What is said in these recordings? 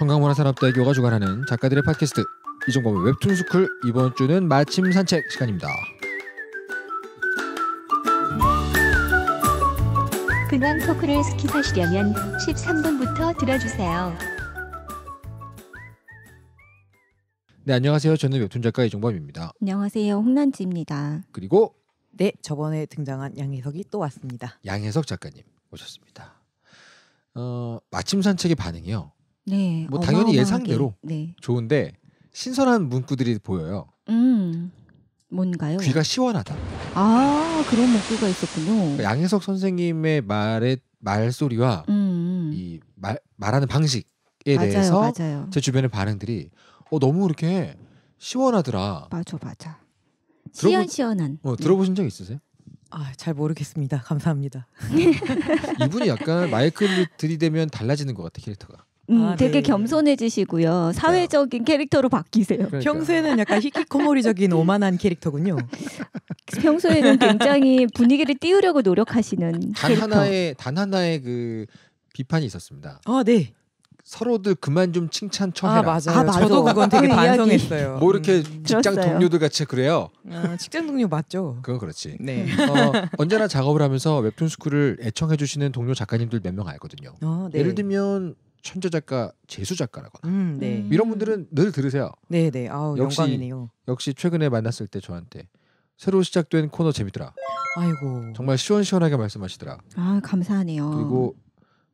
청강문화산업대학교가 주관하는 작가들의 팟캐스트 이종범의 웹툰 스쿨 이번 주는 마침 산책 시간입니다. 근황 토크를 스킵하시려면 1 3분부터 들어주세요. 네 안녕하세요. 저는 웹툰 작가 이종범입니다. 안녕하세요. 홍란지입니다. 그리고 네 저번에 등장한 양혜석이 또 왔습니다. 양혜석 작가님 오셨습니다. 어, 마침 산책의 반응이요. 네, 뭐 당연히 예상대로 네. 좋은데 신선한 문구들이 보여요. 음, 뭔가요? 귀가 시원하다. 아 그런 문구가 있었군요. 그러니까 양혜석 선생님의 말의 말소리와 음, 음. 이 말, 말하는 방식에 맞아요, 대해서 맞아요. 제 주변의 반응들이 어 너무 이렇게 시원하더라. 맞아 맞아. 시원 시원한. 어 네. 들어보신 적 있으세요? 아, 잘 모르겠습니다. 감사합니다. 이분이 약간 마이크를 들이대면 달라지는 것 같아 캐릭터가. 음, 아, 되게 네. 겸손해지시고요. 네. 사회적인 캐릭터로 바뀌세요. 그러니까. 평소에는 약간 히키코모리적인 오만한 캐릭터군요. 평소에는 굉장히 분위기를 띄우려고 노력하시는 단 캐릭터. 하나의 단 하나의 그 비판이 있었습니다. 아 네. 서로들 그만 좀 칭찬 쳐해라. 아, 아, 맞아요. 아, 맞아. 저도 그건 되게 그 반성했어요. 뭐 이렇게 음, 직장 동료들 같이 그래요. 아, 직장 동료 맞죠. 그건 그렇지. 네. 어, 언제나 작업을 하면서 웹툰 스쿨을 애청해 주시는 동료 작가님들 몇 명 알거든요. 아, 네. 예를 들면 천재 작가, 재수 작가라거나 음, 네. 음. 이런 분들은 늘 들으세요. 네, 네. 아우 역시, 영광이네요. 역시 최근에 만났을 때 저한테 새로 시작된 코너 재밌더라. 아이고. 정말 시원시원하게 말씀하시더라. 아, 감사하네요. 그리고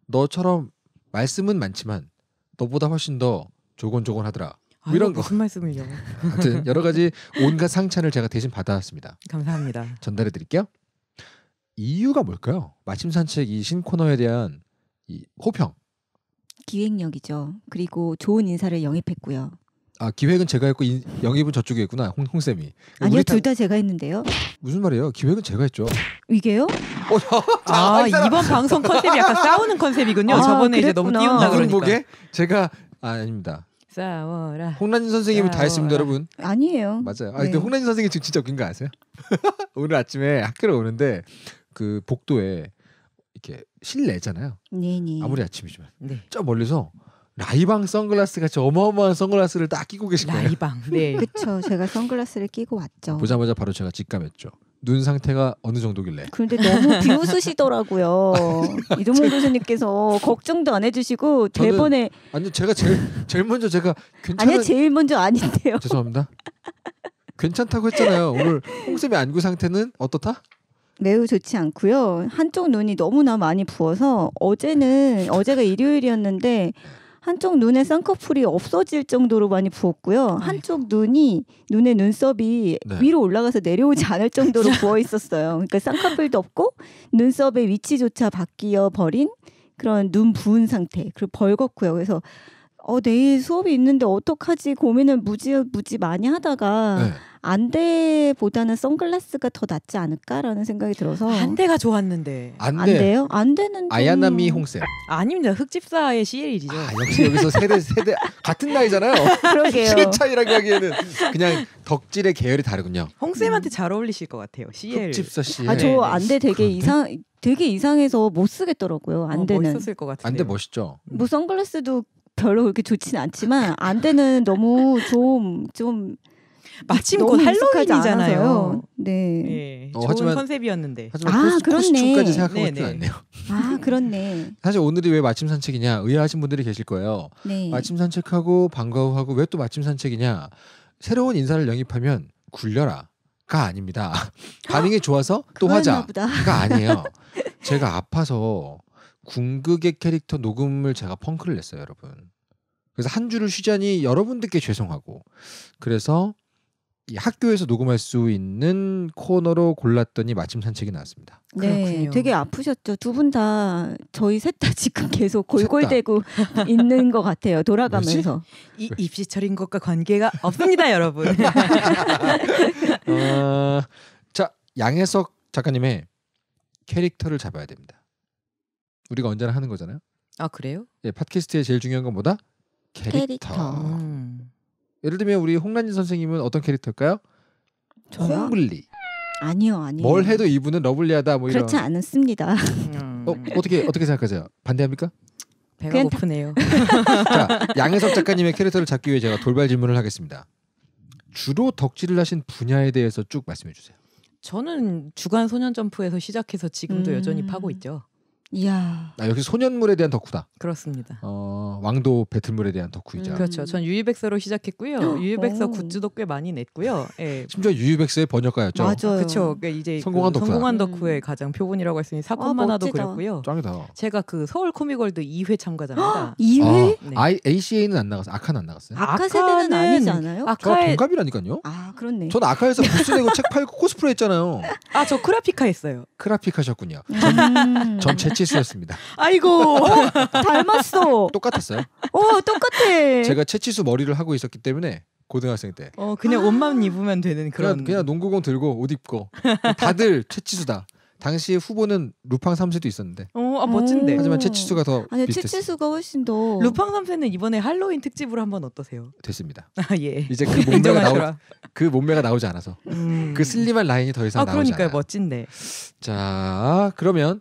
너처럼 말씀은 많지만 너보다 훨씬 더 조곤조곤하더라. 뭐 이런 거. 무슨 말씀을요? 아무튼 여러 가지 온갖 상찬을 제가 대신 받아왔습니다. 감사합니다. 전달해 드릴게요. 이유가 뭘까요? 마침 산책 이 신코너에 대한 이 호평 기획력이죠. 그리고 좋은 인사를 영입했고요. 아 기획은 제가 했고 인, 영입은 저쪽이 했구나 홍, 홍 쌤이. 아니요 둘 다 제가 했는데요. 무슨 말이에요? 기획은 제가 했죠. 이게요? 어, 자, 아, 아 이번 방송 컨셉이 약간 싸우는 컨셉이군요. 아, 저번에 그랬구나. 이제 너무 띄운다 그러니까. 제가 아, 아닙니다. 싸워라. 홍란진 선생님이 싸워라. 다 했습니다, 여러분. 아니에요. 맞아요. 아, 네. 근데 홍란진 선생님 지금 진짜 웃긴 거 아세요? 오늘 아침에 학교를 오는데 그 복도에 이렇게 실내잖아요. 네네. 아무리 아침이지만 네. 저 멀리서 라이방 선글라스 같이 어마어마한 선글라스를 딱 끼고 계실 거예요. 라이방. 네. 그렇죠. 제가 선글라스를 끼고 왔죠. 보자마자 바로 제가 직감했죠. 눈 상태가 어느 정도길래? 그런데 너무 비웃으시더라고요. 이동훈 교수님께서 걱정도 안 해주시고 대번에 아니 제가 제일 제일 먼저 제가 괜찮은 아니 제일 먼저 아닌데요. 죄송합니다. 괜찮다고 했잖아요. 오늘 홍쌤의 안구 상태는 어떻다? 매우 좋지 않고요. 한쪽 눈이 너무나 많이 부어서 어제는 어제가 일요일이었는데 한쪽 눈에 쌍꺼풀이 없어질 정도로 많이 부었고요. 한쪽 눈이 눈의 눈썹이 네. 위로 올라가서 내려오지 않을 정도로 부어 있었어요. 그러니까 쌍꺼풀도 없고 눈썹의 위치조차 바뀌어 버린 그런 눈 부은 상태. 그리고 벌겋고요. 그래서 어 내일 수업이 있는데 어떡하지 고민을 무지 무지 많이 하다가 네. 안대보다는 선글라스가 더 낫지 않을까라는 생각이 들어서 안대가 좋았는데 안대. 안대요? 안대는 아야나미 홍세 아닙니다 흑집사의 CL이죠. 아, 역시 여기서 세대 세대 같은 나이잖아요. 그러게요. 시대 차이라고 하기에는 그냥 덕질의 계열이 다르군요. 홍쌤한테 잘 어울리실 것 같아요. CL 흑집사 CL. 아저 네. 안대 되게 그런데? 이상 되게 이상해서 못 쓰겠더라고요. 어, 안대는 어, 멋있을것 같아요. 안대 멋있죠. 뭐 선글라스도 별로 그렇게 좋지는 않지만 안대는 너무 좀좀 좀 마침 곧 할로윈이잖아요. 네. 네. 어, 하지만, 컨셉이었는데. 하지만 아, 그렇네. 생각하고 네, 네. 있지 않네요. 아, 그렇네. 사실 오늘이 왜 마침 산책이냐 의아하신 분들이 계실 거예요. 네. 마침 산책하고 반가워하고왜 또 마침 산책이냐? 새로운 인사를 영입하면 굴려라. 가 아닙니다. 반응이 좋아서 또하자가 아니에요. 제가 아파서 궁극의 캐릭터 녹음을 제가 펑크를 냈어요, 여러분. 그래서 한 주를 쉬자니 여러분들께 죄송하고 그래서 학교에서 녹음할 수 있는 코너로 골랐더니 마침 산책이 나왔습니다. 네, 그렇군요. 되게 아프셨죠. 두 분 다 저희 셋 다 지금 계속 골골대고 있는 것 같아요. 돌아가면서 이 입시철인 것과 관계가 없습니다, 여러분. 어, 자 양혜석 작가님의 캐릭터를 잡아야 됩니다. 우리가 언제나 하는 거잖아요. 아 그래요? 예, 팟캐스트의 제일 중요한 건 뭐다? 캐릭터. 캐릭터. 음. 예를 들면 우리 홍란진 선생님은 어떤 캐릭터일까요? 저요? 홍블리. 아니요, 아니요. 뭘 해도 이분은 러블리하다 뭐 이런. 그렇지 않습니다. 어, 어떻게 어떻게 생각하세요? 반대합니까? 배가 고프네요. 자, 양혜석 작가님의 캐릭터를 잡기 위해 제가 돌발 질문을 하겠습니다. 주로 덕질을 하신 분야에 대해서 쭉 말씀해 주세요. 저는 주간 소년 점프에서 시작해서 지금도 음... 여전히 파고 있죠. 이야. 아, 역시 소년물에 대한 덕후다. 그렇습니다. 어, 왕도 배틀물에 대한 덕후이자. 음, 그렇죠. 전 유유백서로 시작했고요. 유유백서 굿즈도 꽤 많이 냈고요. 예. 심지어 유유백서의 번역가였죠. 맞아요. 그렇죠. 그러니까 이제 성공한 그 성공한 음. 덕후의 음. 가장 표본이라고 할 수 있는 사건 아, 만화도 멋 그랬고요. 짱이다. 제가 그 서울 코미걸드 2회 참가자입니다. 2회? 아, 네. ACA는 안 나갔어. 아카는 안 나갔어요. 아카, 세대는 아니지 아요 아카 동갑이라니까요. 아, 그렇네. 저 아카에서 부스 내고 책 팔고 코스프레 했잖아요. 아, 저 크라피카 했어요. 크라피카셨군요. 음. 전, 전체 채치수였습니다. 아이고 어? 닮았어. 똑같았어요. 어 똑같아. 제가 채치수 머리를 하고 있었기 때문에 고등학생 때. 어 그냥 아~ 옷만 입으면 되는 그런. 그냥, 그냥 농구공 들고 옷 입고 다들 채치수다. 당시 후보는 루팡 3세도 있었는데. 오, 어, 아 멋진데. 하지만 채치수가 더 아니, 비슷했어요. 채치수가 훨씬 더. 루팡 3세는 이번에 할로윈 특집으로 한번 어떠세요? 됐습니다. 아 예. 이제 그 몸매가 나오 그 몸매가 나오지 않아서 음. 그 슬림한 라인이 더 이상 아, 나오지 않아. 그러니까 멋진데. 자 그러면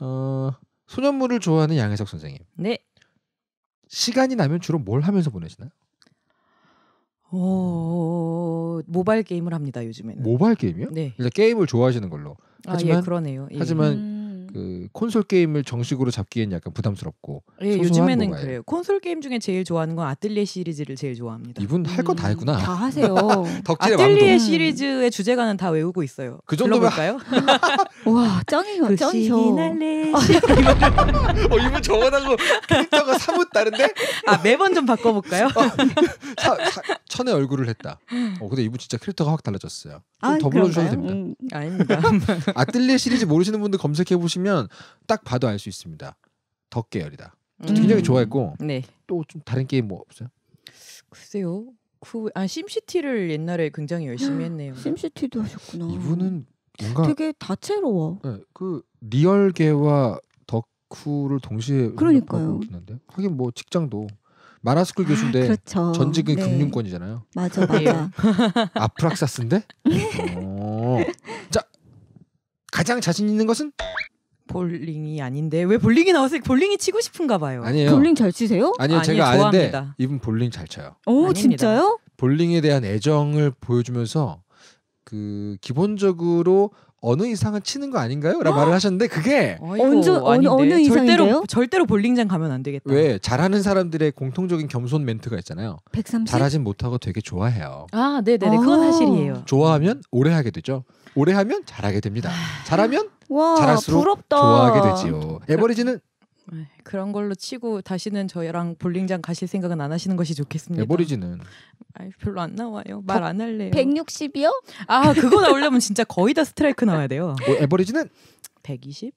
어, 소년물을 좋아하는 양혜석 선생님. 네. 시간이 나면 주로 뭘 하면서 보내시나요? 어, 모바일 게임을 합니다 요즘에는. 모바일 게임이요? 네. 그러 게임을 좋아하시는 걸로. 하지만 아, 예, 그러네요. 예. 하지만 음. 그 콘솔 게임을 정식으로 잡기엔 약간 부담스럽고 예, 요즘에는 뭔가요. 그래요. 콘솔 게임 중에 제일 좋아하는 건 아틀리에 시리즈를 제일 좋아합니다. 이분 할 거 다 했구나. 음, 다 하세요. 아틀리에 음. 시리즈의 주제가는 다 외우고 있어요. 그 정도면 와 짱이요, 짱이죠. 그 어, 이분 저거하고 어, 캐릭터가 사뭇 다른데? 아 매번 좀 바꿔볼까요? 어, 사, 사, 천의 얼굴을 했다. 어 근데 이분 진짜 캐릭터가 확 달라졌어요. 아, 더불어주셔도 됩니다. 음, 아닙니다. 아뜰리에 시리즈 모르시는 분들 검색해 보시면 딱 봐도 알 수 있습니다. 덕 계열이다. 음. 굉장히 좋아했고 네. 또 좀 다른 게임 뭐 없어요? 글쎄요. 그, 아 심시티를 옛날에 굉장히 열심히 했네요. 심시티도 하셨구나. 이분은 뭔가 되게 다채로워. 네, 그 리얼계와 덕후를 동시에 그러니까요. 하긴 뭐 직장도 마라스쿨 아, 교수인데 그렇죠. 전직의 네. 금융권이잖아요. 맞아 예. 맞아. 아프락사스인데? 어. 자 가장 자신 있는 것은 볼링이 아닌데 왜 볼링이 나왔어요? 볼링이 치고 싶은가 봐요. 아니에요. 볼링 잘 치세요? 아니요, 아니요 제가 아는데 좋아합니다. 이분 볼링 잘 쳐요. 오 아닙니다. 진짜요? 볼링에 대한 애정을 보여주면서 그 기본적으로 어느 이상은 치는 거 아닌가요? 라고 말을 아! 하셨는데 그게 언제, 어느, 어느 이상인데요? 절대로, 절대로 볼링장 가면 안 되겠다. 왜 잘하는 사람들의 공통적인 겸손 멘트가 있잖아요. 130? 잘하진 못하고 되게 좋아해요. 아, 네, 네, 네, 그건 아. 사실이에요. 좋아하면 오래 하게 되죠. 오래 하면 잘하게 됩니다. 잘하면 와, 잘할수록 부럽다. 좋아하게 되지요. 에버리지는 네, 그런 걸로 치고 다시는 저랑 볼링장 가실 생각은 안 하시는 것이 좋겠습니다. 에버리지는 아이, 별로 안 나와요. 말 안 할래요. 160이요? 아 그거 나오려면 진짜 거의 다 스트라이크 나와야 돼요. 뭐, 에버리지는 120?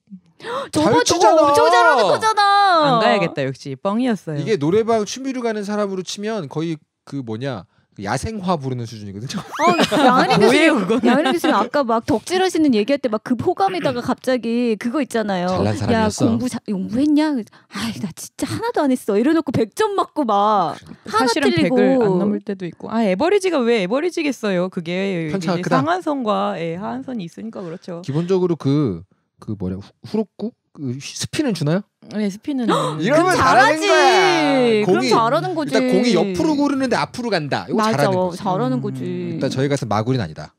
저번 주고 엄청 잘하는 거잖아. 안 가야겠다 역시 뻥이었어요. 이게 노래방 취미로 가는 사람으로 치면 거의 그 뭐냐 그 야생화 부르는 수준이거든요. 어, 그 양은희 교수님, 양은희 교수님 아까 막 덕질하시는 얘기할 때막그 포감에다가 음. 갑자기 그거 있잖아요. 잘난 사람이었어. 야 공부 자, 공부했냐? 아이 나 진짜 하나도 안 했어. 이래놓고 100점 맞고 막 그러니까 하나 틀리고 100을 안 넘을 때도 있고. 아 에버리지가 왜 에버리지겠어요? 그게 상한선과 예, 하한선이 있으니까 그렇죠. 기본적으로 그그 그 뭐냐 후록구 그 스피는 주나요? 네, 스피는. 그 이러면 잘하는 거야. 공이, 그럼 잘하는 거지. 일단 공이 옆으로 구르는데 앞으로 간다. 이거 맞아, 잘하는 거지. 잘하는 거지. 음, 일단 저희 가서 마구리는 아니다.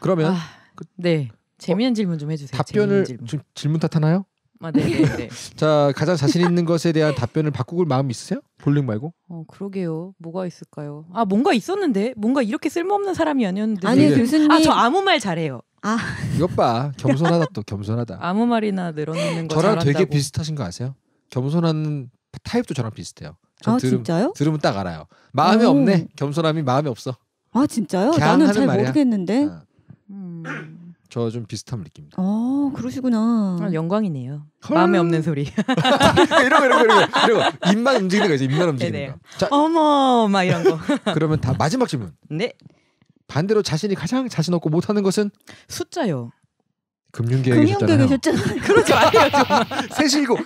그러면 아, 그, 네 재미있는 어? 질문 좀 해주세요. 답변을 질문. 좀 질문 탓하나요? 아, 네, 네. 네. 자 가장 자신 있는 것에 대한 답변을 바꾸고 마음 있으세요? 볼링 말고? 어 그러게요. 뭐가 있을까요? 아 뭔가 있었는데 뭔가 이렇게 쓸모없는 사람이 아니었는데. 아니 네. 교수님. 아 저 아무 말 잘해요. 아. 이것 봐. 겸손하다 또 겸손하다. 아무 말이나 늘어놓는 거 저랑 되 한다고. 비슷하신 거 아세요? 겸손한 타입도 저랑 비슷해요. 아 들음, 진짜요? 들으면 딱 알아요. 마음이 오. 없네. 겸손함이 마음이 없어. 아 진짜요? 나는 잘 말이야. 모르겠는데. 아. 음. 저좀 비슷함을 느낍니다. 아 그러시구나. 아, 영광이네요. 헐. 마음에 없는 소리. 이런 거 이런 거 이런 거 이런 거 입만 움직이는 거지 입만 움직이는 네네. 거. 자, 어머 막 이런 거. 그러면 다 마지막 질문. 네. 반대로 자신이 가장 자신 없고 못하는 것은 숫자요. 금융계획에 금융계획 셨잖아요. 그러지 마세요. 세실고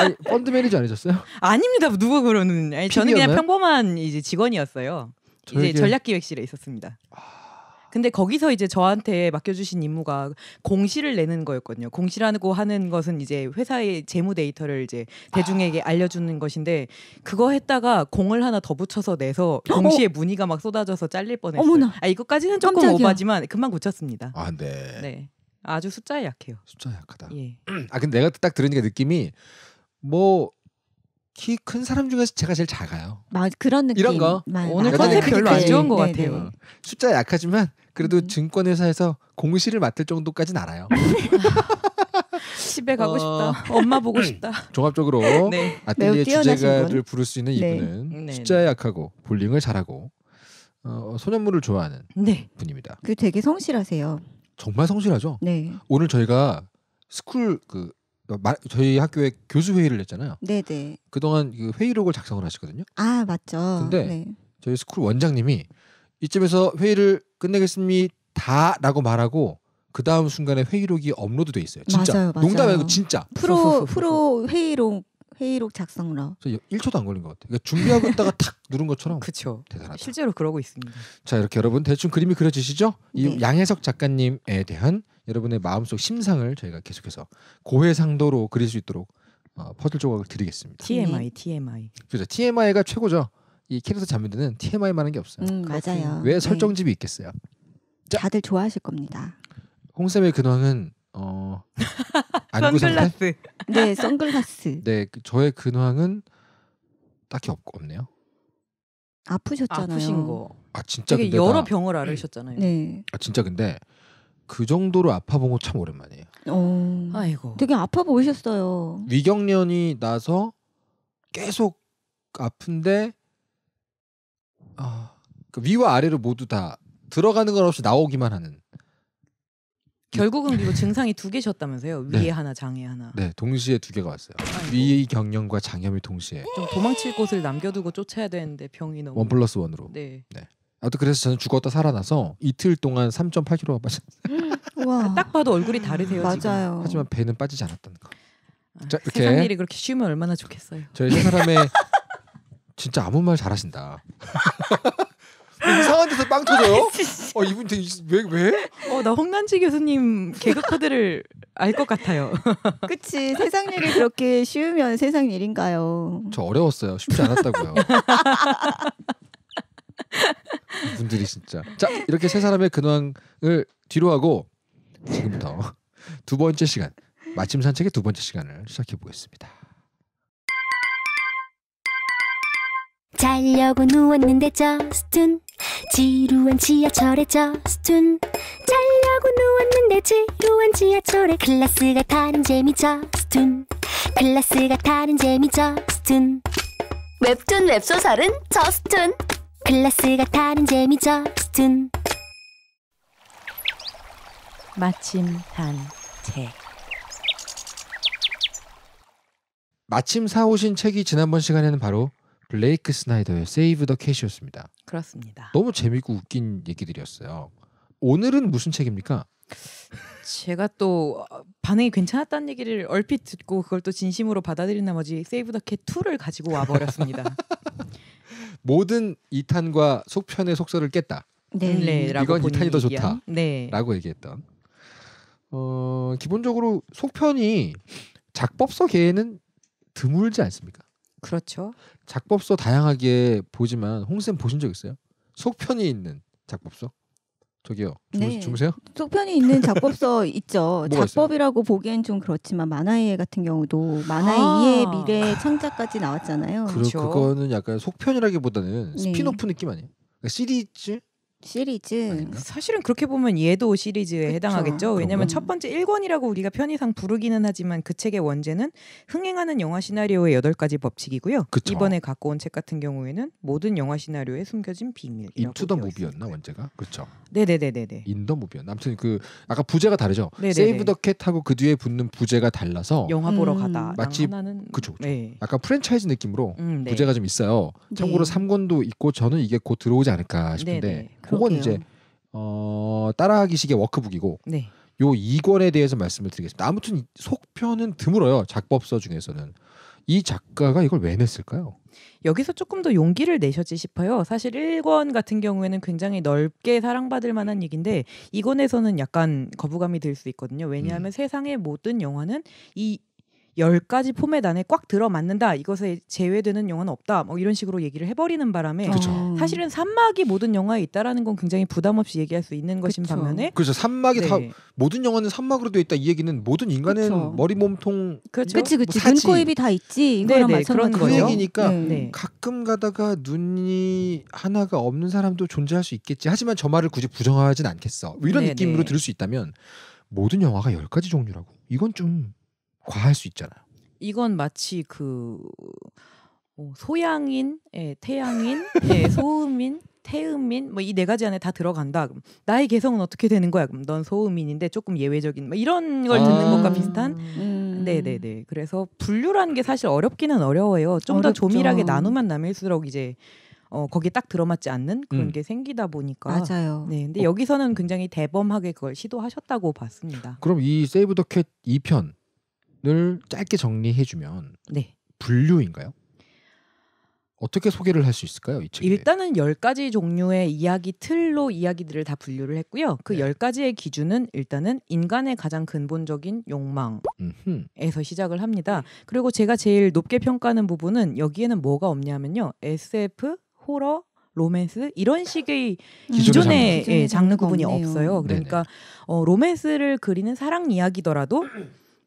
아니, 펀드 매니저 아니셨어요? 아닙니다. 누가 그러는? 아니, 저는 그냥 평범한 이제 직원이었어요. 이제 전략기획실에 있었습니다. 아... 근데 거기서 이제 저한테 맡겨주신 임무가 공시를 내는 거였거든요. 공시라고 하는 것은 이제 회사의 재무 데이터를 이제 대중에게 아. 알려주는 것인데 그거 했다가 공을 하나 더 붙여서 내서 어? 공시에 어. 문의가 막 쏟아져서 잘릴 뻔했어요. 어머나. 아 이거까지는 조금 깜짝이야. 오바지만 금방 고쳤습니다. 아 네. 네. 아주 숫자에 약해요. 숫자 약하다. 예. 아 근데 내가 딱 들으니까 느낌이 뭐 키 큰 사람 중에서 제가 제일 작아요. 막 그런 느낌. 이런 거 맞아. 오늘 컨셉 별로 안 좋은 것 네, 네, 같아요. 네. 숫자 약하지만 그래도 음. 증권회사에서 공시를 맡을 정도까지는 알아요. 집에 가고 어... 싶다. 엄마 보고 싶다. 종합적으로 네. 아틀리에 주제가를 부를 수 있는 네. 이분은 네. 네. 숫자에 약하고 볼링을 잘하고 어, 소년물을 좋아하는 네. 분입니다. 그 되게 성실하세요. 정말 성실하죠. 네. 오늘 저희가 스쿨 그 어, 저희 학교에 교수 회의를 했잖아요. 네네. 그동안 그 회의록을 작성을 하시거든요. 아 맞죠. 근데 네. 저희 스쿨 원장님이 이쯤에서 회의를 끝내겠습니다라고 말하고 그 다음 순간에 회의록이 업로드돼 있어요. 진짜 맞아요, 맞아요. 농담 아고 진짜 프로 프로 회의록 회의록 작성라. 1초도 안 걸린 것 같아요. 그러니까 준비하고 있다가 탁 누른 것처럼. 그렇죠. 대단하다. 실제로 그러고 있습니다. 자 이렇게 여러분 대충 그림이 그려지시죠? 네. 이 양혜석 작가님에 대한 여러분의 마음속 심상을 저희가 계속해서 고해상도로 그릴 수 있도록 어, 퍼즐 조각을 드리겠습니다. TMI, TMI. 그렇죠. TMI가 최고죠. 이 캐릭터 자매들은 TMI만한 게 없어요. 음, 맞아요. 네. 왜 설정집이 네. 있겠어요? 자. 다들 좋아하실 겁니다. 홍쌤의 근황은 어 선글라스. 네, 선글라스. 네, 그 저의 근황은 딱히 없, 고 없네요. 아프셨잖아요. 아프신 거. 아 진짜 되게 여러 나... 병을 앓으셨잖아요. 네. 아 진짜 근데 그 정도로 아파 본거 참 오랜만이에요. 어. 아이고. 되게 아파 보이셨어요. 위경련이 나서 계속 아픈데 아, 그 위와 아래로 모두 다 들어가는 건 없이 나오기만 하는. 결국은 그리고 증상이 두 개셨다면서요? 네. 위에 네. 하나, 장에 하나. 네, 동시에 두 개가 왔어요. 아이고. 위 경련과 장염이 동시에. 좀 도망칠 곳을 남겨두고 쫓아야 되는데 병이 너무. 원 플러스 원으로. 네. 네. 아무튼 그래서 저는 죽었다 살아나서 이틀 동안 3.8kg가 빠졌어요. 딱 봐도 얼굴이 다르세요. 맞아요. 지금. 하지만 배는 빠지지 않았다는 거. 아, 자, 이렇게 일이 그렇게 쉬면 얼마나 좋겠어요. 저희 사람의 진짜 아무 말 잘하신다. 이상한 데서 빵 터져요? 어 이분 되게 왜 왜? 어나 홍난지 교수님 개그 코드를 알 것 같아요. 그치 세상 일이 그렇게 쉬우면 세상 일인가요? 저 어려웠어요. 쉽지 않았다고요. 분들이 진짜 자 이렇게 세 사람의 근황을 뒤로 하고 지금부터 두 번째 시간 마침 산책의 두 번째 시간을 시작해 보겠습니다. 자려고 누웠는데 저스툰 지루한 지하철에 저스툰 자려고 누웠는데 지루한 지하철에 클래스가 다른 재미 저스툰 클래스가 다른 재미 저스툰 웹툰 웹소설은 저스툰 클래스가 다른 재미 저스툰 마침 단책 마침 사오신 책이 지난번 시간에는 바로 블레이크 스나이더의 세이브 더 캐시였습니다. 그렇습니다. 너무 재밌고 웃긴 얘기들이었어요. 오늘은 무슨 책입니까? 제가 또 어, 반응이 괜찮았다는 얘기를 얼핏 듣고 그걸 또 진심으로 받아들인 나머지 세이브 더캣 2를 가지고 와 버렸습니다. 모든 이탄과 속편의 속설을 깼다. 네. 네 이건 이탄이 더 좋다. 네. 라고 얘기했던. 어, 기본적으로 속편이 작법서계에는 드물지 않습니까? 그렇죠. 작법서 다양하게 보지만 홍쌤 보신 적 있어요? 속편이 있는 작법서? 저기요. 주, 네. 주무세요? 속편이 있는 작법서 있죠. 작법이라고 보기엔 좀 그렇지만 만화의 같은 경우도 만화의 아~ 이해 미래 창작까지 나왔잖아요. 그렇죠. 그렇죠. 그거는 약간 속편이라기보다는 네. 스피노프 네. 느낌 아니에요? 그러니까 시리즈 시리즈 아닌가? 사실은 그렇게 보면 얘도 시리즈에 그쵸. 해당하겠죠. 왜냐하면 첫 번째 1권이라고 우리가 편의상 부르기는 하지만 그 책의 원제는 흥행하는 영화 시나리오의 여덟 가지 법칙이고요. 그쵸. 이번에 갖고 온 책 같은 경우에는 모든 영화 시나리오에 숨겨진 비밀. 인투더 무비였나 원제가? 그렇죠. 네네네 네네. 인더 무비였나? 아무튼 그 아까 부제가 다르죠. 네네네. 세이브 더 캣하고 그 뒤에 붙는 부제가 달라서 영화 보러 음. 가다. 마치 하나는 그쵸. 그 네. 약간 프랜차이즈 느낌으로 음, 네. 부제가 좀 있어요. 참고로 네. 3권도 있고 저는 이게 곧 들어오지 않을까 싶은데. 네네. 혹은 이제 어, 따라하기식의 워크북이고 네. 요 2권에 대해서 말씀을 드리겠습니다. 아무튼 속편은 드물어요. 작법서 중에서는. 이 작가가 이걸 왜 냈을까요? 여기서 조금 더 용기를 내셨지 싶어요. 사실 1권 같은 경우에는 굉장히 넓게 사랑받을 만한 얘기인데 2권에서는 약간 거부감이 들 수 있거든요. 왜냐하면 음. 세상의 모든 영화는 이 열가지 포맷 안에 꽉 들어맞는다. 이것에 제외되는 영화는 없다. 뭐 이런 식으로 얘기를 해버리는 바람에 그쵸. 사실은 산막이 모든 영화에 있다라는 건 굉장히 부담 없이 얘기할 수 있는 것인 그 반면에 그래서 그렇죠. 산막이 네. 다 모든 영화는 산막으로 되어 있다. 이 얘기는 모든 인간은 그쵸. 머리 몸통 그렇죠. 그치 그뭐 눈코입이 다 있지. 이거랑 네, 네. 마찬가지 그 얘기니까 네. 네. 가끔 가다가 눈이 하나가 없는 사람도 존재할 수 있겠지. 하지만 저 말을 굳이 부정하진 않겠어. 뭐 이런 네네. 느낌으로 들을 수 있다면 모든 영화가 열가지 종류라고. 이건 좀 과할 수 있잖아요. 이건 마치 그 어, 소양인, 예, 태양인, 예, 소음인, 태음인 뭐 이 네 가지 안에 다 들어간다. 그럼 나의 개성은 어떻게 되는 거야? 그럼 넌 소음인인데 조금 예외적인 뭐 이런 걸 듣는 아~ 것과 비슷한. 음. 네네네. 그래서 분류라는 게 사실 어렵기는 어려워요. 좀 더 조밀하게 나누면 남일수록 이제 어, 거기에 딱 들어맞지 않는 그런 음. 게 생기다 보니까 맞아요. 네, 근데 어. 여기서는 굉장히 대범하게 그걸 시도하셨다고 봤습니다. 그럼 이 세이브 더 캣 2편 부분을 짧게 정리해주면 네. 분류인가요? 어떻게 소개를 할 수 있을까요? 이 책에? 일단은 열가지 종류의 이야기 틀로 이야기들을 다 분류를 했고요. 그 열가지의 네. 기준은 일단은 인간의 가장 근본적인 욕망에서 시작을 합니다. 그리고 제가 제일 높게 평가하는 부분은 여기에는 뭐가 없냐면요. SF, 호러, 로맨스 이런 식의 음. 기존의, 장르, 예, 장르 구분이 없네요. 없어요. 그러니까 어, 로맨스를 그리는 사랑 이야기더라도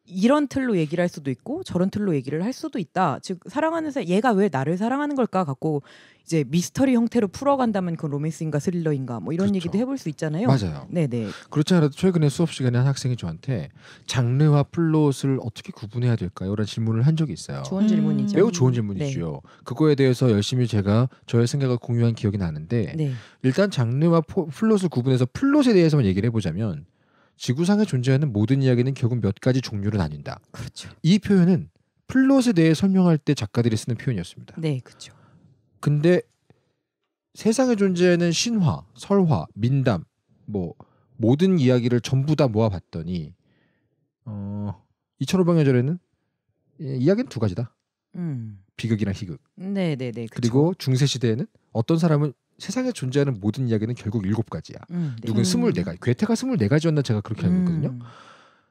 이런 틀로 얘기를 할 수도 있고 저런 틀로 얘기를 할 수도 있다. 즉 사랑하는 사람 얘가 왜 나를 사랑하는 걸까 갖고 이제 미스터리 형태로 풀어간다면 그 로맨스인가 스릴러인가 뭐 이런 그렇죠. 얘기도 해볼 수 있잖아요. 맞아요. 네네. 그렇지 않아도 최근에 수업 시간에 한 학생이 저한테 장르와 플롯을 어떻게 구분해야 될까요? 라는 질문을 한 적이 있어요. 좋은 음. 질문이죠. 음. 매우 좋은 질문이죠. 네. 그거에 대해서 열심히 제가 저의 생각을 공유한 기억이 나는데 네. 일단 장르와 포, 플롯을 구분해서 플롯에 대해서만 얘기를 해보자면 지구상에 존재하는 모든 이야기는 결국 몇 가지 종류로 나뉜다. 그렇죠. 이 표현은 플롯에 대해 설명할 때 작가들이 쓰는 표현이었습니다. 네, 그렇죠. 근데 세상에 존재하는 신화, 설화, 민담, 뭐 모든 이야기를 전부 다 모아봤더니 어, 이철호 방여전에는 이야기는 두 가지다. 음. 비극이나 희극. 네, 네, 네. 그렇죠. 그리고 중세 시대에는 어떤 사람은 세상에 존재하는 모든 이야기는 결국 일곱 가지야. 음, 네. 누군 스물네 가지. 괴테가 스물네 가지였나 제가 그렇게 알고 있거든요. 음.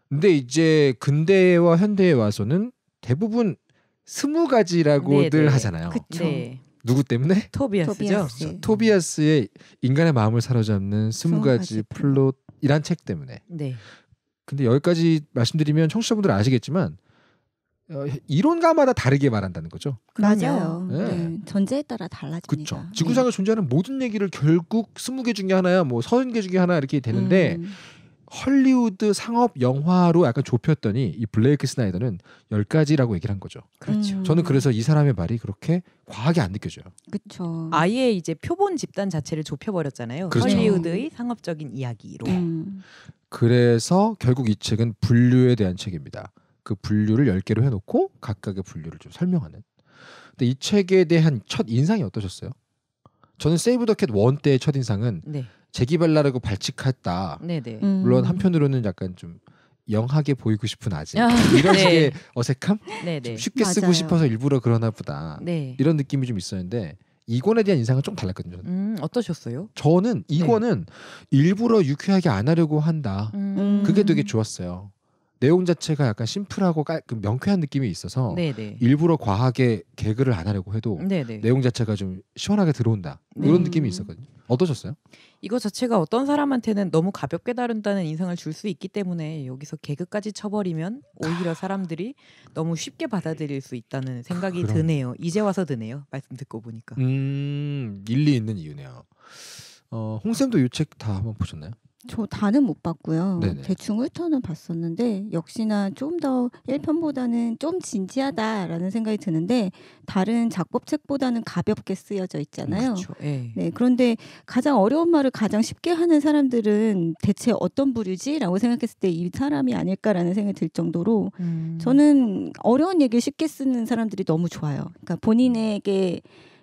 근데 이제 근대와 현대에 와서는 대부분 스무 가지라고들 네, 네. 하잖아요. 그쵸. 네. 누구 때문에? 토비아스죠. 토비아스. 토비아스의 인간의 마음을 사로잡는 스무 가지 플롯이란 책 때문에. 네. 근데 여기까지 말씀드리면 청취자분들 아시겠지만 어, 이론가마다 다르게 말한다는 거죠. 맞아요. 네. 네. 전제에 따라 달라집니다. 그렇죠. 지구상에 네. 존재하는 모든 얘기를 결국 스무 개 중에 하나야, 뭐 서른 개 중에 하나 이렇게 되는데 음. 헐리우드 상업 영화로 약간 좁혔더니 이 블레이크 스나이더는 열 가지라고 얘기를 한 거죠. 그렇죠. 음. 저는 그래서 이 사람의 말이 그렇게 과하게 안 느껴져요. 그렇죠. 아예 이제 표본 집단 자체를 좁혀버렸잖아요. 그렇죠. 헐리우드의 상업적인 이야기로. 음. 그래서 결국 이 책은 분류에 대한 책입니다. 그 분류를 열개로 해놓고 각각의 분류를 좀 설명하는. 근데 이 책에 대한 첫 인상이 어떠셨어요? 저는 세이브 더캣원 때의 첫 인상은 네. 재기발랄하고 발칙했다. 음. 물론 한편으로는 약간 좀 영하게 보이고 싶은 아재 아, 이런 네. 식의 어색함 네, 네. 쉽게 맞아요. 쓰고 싶어서 일부러 그러나 보다 네. 이런 느낌이 좀 있었는데 이권에 대한 인상은 좀 달랐거든요. 음, 어떠셨어요? 저는 이권은 네. 일부러 유쾌하게 안 하려고 한다. 음. 음. 그게 되게 좋았어요. 내용 자체가 약간 심플하고 깔, 그 명쾌한 느낌이 있어서 네네. 일부러 과하게 개그를 안 하려고 해도 네네. 내용 자체가 좀 시원하게 들어온다 네. 이런 느낌이 있었거든요. 어떠셨어요? 이거 자체가 어떤 사람한테는 너무 가볍게 다룬다는 인상을 줄 수 있기 때문에 여기서 개그까지 쳐버리면 오히려 사람들이 너무 쉽게 받아들일 수 있다는 생각이 그럼. 드네요. 이제 와서 드네요. 말씀 듣고 보니까. 음 일리 있는 이유네요. 어, 홍 쌤도 이 책 다 한번 보셨나요? 저 다는 못 봤고요. 네네. 대충 훑어는 봤었는데 역시나 좀더 1편보다는 좀 진지하다라는 생각이 드는데 다른 작법책보다는 가볍게 쓰여져 있잖아요. 음, 예. 네, 그런데 가장 어려운 말을 가장 쉽게 하는 사람들은 대체 어떤 부류지라고 생각했을 때 이 사람이 아닐까라는 생각이 들 정도로 음. 저는 어려운 얘기를 쉽게 쓰는 사람들이 너무 좋아요. 그러니까 본인에게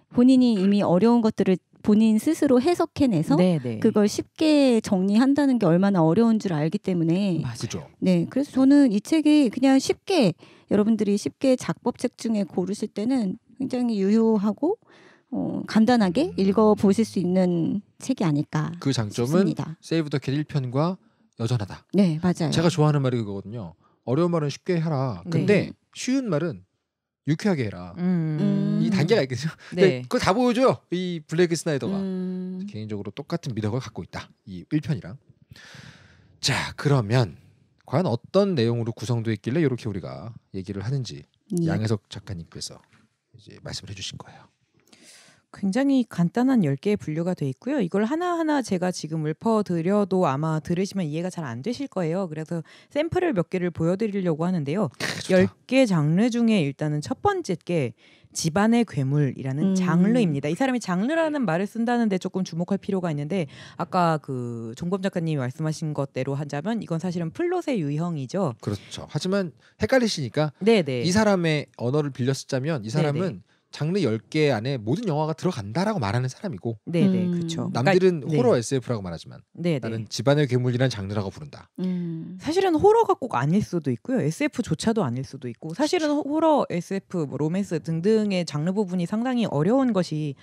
본인이 이미 어려운 것들을 본인 스스로 해석해내서 네네. 네. 그걸 쉽게 정리한다는 게 얼마나 어려운 줄 알기 때문에 맞죠. 네, 그래서 저는 이 책이 그냥 쉽게 여러분들이 쉽게 작법책 중에 고르실 때는 굉장히 유효하고 어, 간단하게 음. 읽어 보실 수 있는 책이 아닐까. 그 장점은 세이브 더캣 1편과 여전하다. 네, 맞아요. 제가 좋아하는 말이 그거거든요. 어려운 말은 쉽게 해라 네. 근데 네. 쉬운 말은 유쾌하게 해라. 음. 이 단계가 있겠죠. 음. 네. 그걸 다 보여줘요. 이블랙이 스나이더가 음. 개인적으로 똑같은 미덕을 갖고 있다. 이 1편이랑. 자, 그러면 과연 어떤 내용으로 구성되어 있길래 이렇게 우리가 얘기를 하는지 예. 양혜석 작가님께서 이제 말씀을 해주신 거예요. 굉장히 간단한 10개의 분류가 돼 있고요. 이걸 하나하나 제가 지금 읊어드려도 아마 들으시면 이해가 잘 안 되실 거예요. 그래서 샘플을 몇 개를 보여드리려고 하는데요. 아, 열개 장르 중에 일단은 첫 번째 게 집안의 괴물이라는 음. 장르입니다. 이 사람이 장르라는 말을 쓴다는데 조금 주목할 필요가 있는데 아까 그 종범 작가님이 말씀하신 것대로 한자면 이건 사실은 플롯의 유형이죠. 그렇죠. 하지만 헷갈리시니까 네네. 네. 이 사람의 언어를 빌렸자면이 사람은 네네. 네. 장르 10개 안에 모든 영화가 들어간다라고 말하는 사람이고 네, 네, 그렇죠. 남들은 그러니까, 호러 네. SF라고 말하지만 네, 나는 집안의 괴물이란 장르라고 부른다. 음. 사실은 호러가 꼭 아닐 수도 있고요. SF조차도 아닐 수도 있고 사실은 호러, SF, 뭐 로맨스 등등의 장르 부분이 상당히 어려운 것이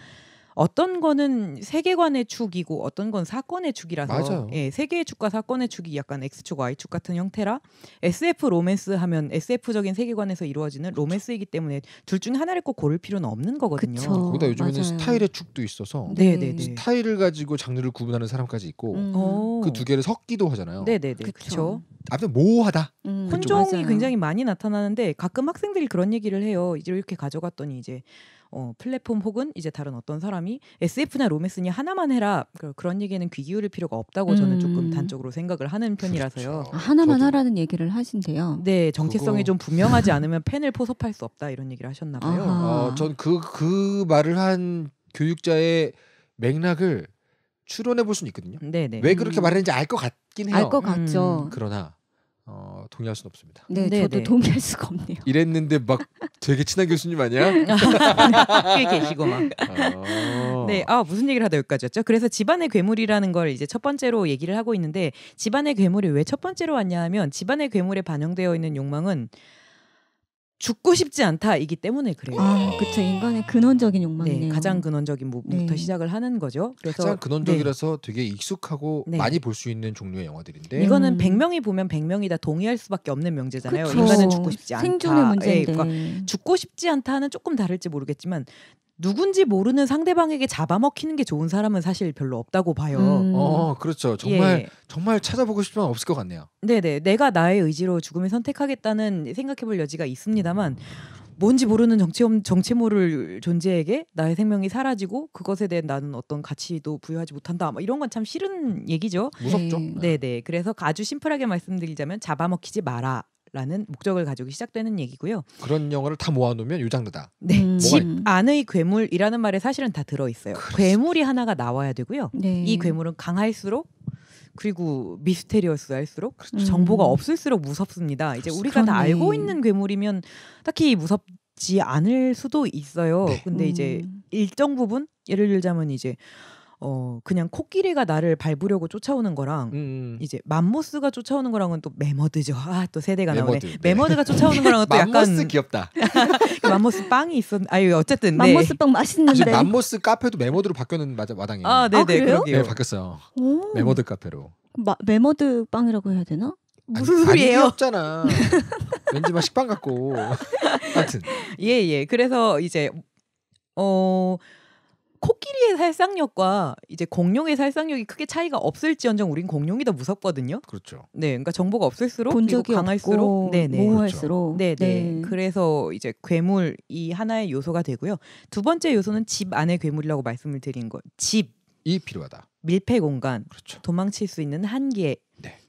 어떤 거는 세계관의 축이고 어떤 건 사건의 축이라서 맞아요. 예, 세계의 축과 사건의 축이 약간 X축, Y축 같은 형태라 SF 로맨스 하면 SF적인 세계관에서 이루어지는 로맨스이기 때문에 둘 중 하나를 꼭 고를 필요는 없는 거거든요. 그쵸. 거기다 요즘에는 맞아요. 스타일의 축도 있어서 네네네. 네, 네. 스타일을 가지고 장르를 구분하는 사람까지 있고 음. 어. 그두 개를 섞기도 하잖아요. 네네네. 그렇죠. 아무튼 모호하다. 음. 혼종이 맞아요. 그렇죠. 굉장히 많이 나타나는데 가끔 학생들이 그런 얘기를 해요. 이제 이렇게 가져갔더니 이제 어, 플랫폼 혹은 이제 다른 어떤 사람이 SF나 로맨스니 하나만 해라 그러니까 그런 얘기는 귀 기울일 필요가 없다고 음. 저는 조금 음. 단적으로 생각을 하는 편이라서요. 그렇죠. 아, 하나만 저도. 하라는 얘기를 하신대요. 네, 정체성이 그거. 좀 분명하지 않으면 팬을 포섭할 수 없다 이런 얘기를 하셨나 봐요. 어, 아, 전그그 그 말을 한 교육자의 맥락을 추론해 볼 수는 있거든요. 네네. 네. 왜 그렇게 말했는지 알 것 같긴 해요. 알 것 같죠. 음. 그러나 어, 동의할 수는 없습니다. 네, 네 저도 네. 동의할 수가 없네요. 이랬는데 막 되게 친한 교수님 아니야? 네. 꽤 계시고 막. 아. 네, 아 무슨 얘기를 하다 여기까지였죠? 그래서 집안의 괴물이라는 걸 이제 첫 번째로 얘기를 하고 있는데 집안의 괴물이 왜 첫 번째로 왔냐 하면 집안의 괴물에 반영되어 있는 욕망은 죽고 싶지 않다이기 때문에 그래요. 아, 그렇 인간의 근원적인 욕망이네요. 네, 가장 근원적인 부분부터 네. 시작을 하는 거죠. 그래서 가장 근원적이라서 네. 되게 익숙하고 네. 많이 볼 수 있는 종류의 영화들인데 이거는 음. 100명이 보면 100명이 다 동의할 수밖에 없는 명제잖아요. 그쵸. 인간은 죽고 싶지 않다. 생존의 문제인데. 예, 그러니까 죽고 싶지 않다는 조금 다를지 모르겠지만 누군지 모르는 상대방에게 잡아먹히는 게 좋은 사람은 사실 별로 없다고 봐요. 음. 어, 그렇죠. 정말 예. 정말 찾아보고 싶지만 없을 것 같네요. 네, 네. 내가 나의 의지로 죽음을 선택하겠다는 생각해볼 여지가 있습니다만 뭔지 모르는 정치 정치 모를 존재에게 나의 생명이 사라지고 그것에 대한 나는 어떤 가치도 부여하지 못한다. 막 뭐 이런 건 참 싫은 얘기죠. 무섭죠. 음, 네, 네. 그래서 아주 심플하게 말씀드리자면 잡아먹히지 마라. 라는 목적을 가지고 시작되는 얘기고요. 그런 영화를 다 모아놓으면 요 장르다. 네, 음. 집 안의 괴물이라는 말에 사실은 다 들어있어요. 그렇습니다. 괴물이 하나가 나와야 되고요. 네. 이 괴물은 강할수록 그리고 미스테리어스할수록 그렇죠. 정보가 음. 없을수록 무섭습니다. 그렇습니다. 이제 우리가 그러네. 다 알고 있는 괴물이면 딱히 무섭 지 않을 수도 있어요. 네. 근데 이제 음. 일정 부분 예를 들자면 이제 어 그냥 코끼리가 나를 밟으려고 쫓아오는 거랑 음. 음. 이제 맘모스가 쫓아오는 거랑은 또매머드죠아 또 세대가 메머드, 나오네. 네. 머드가 쫓아오는 거랑은 또 약간 맘모스 귀엽다. 그 맘모스 빵이 있었. 아유 어쨌든 네. 맘모스 빵 맛있는데. 맘모스 카페도 매머드로 바뀌었는 맞아 마당에. 아 네네 아, 네, 그래요? 네, 바뀌었어요. 오. 메머드 카페로. 마, 메머드 빵이라고 해야 되나? 무슨 아니, 소리예요? 없잖아. 왠지 막 식빵 같고. 하여튼. 예, 예. 그래서 이제 어 코끼리의 살상력과 이제 공룡의 살상력이 크게 차이가 없을지언정 우린 공룡이 더 무섭거든요. 그렇죠. 네, 그러니까 정보가 없을수록 본 적이 강할수록 네네. 모호할수록 네. 그렇죠. 네네. 네. 그래서 이제 괴물 이 하나의 요소가 되고요. 두 번째 요소는 집 안의 괴물이라고 말씀을 드린 거. 집이 필요하다. 밀폐 공간, 그렇죠. 도망칠 수 있는 한계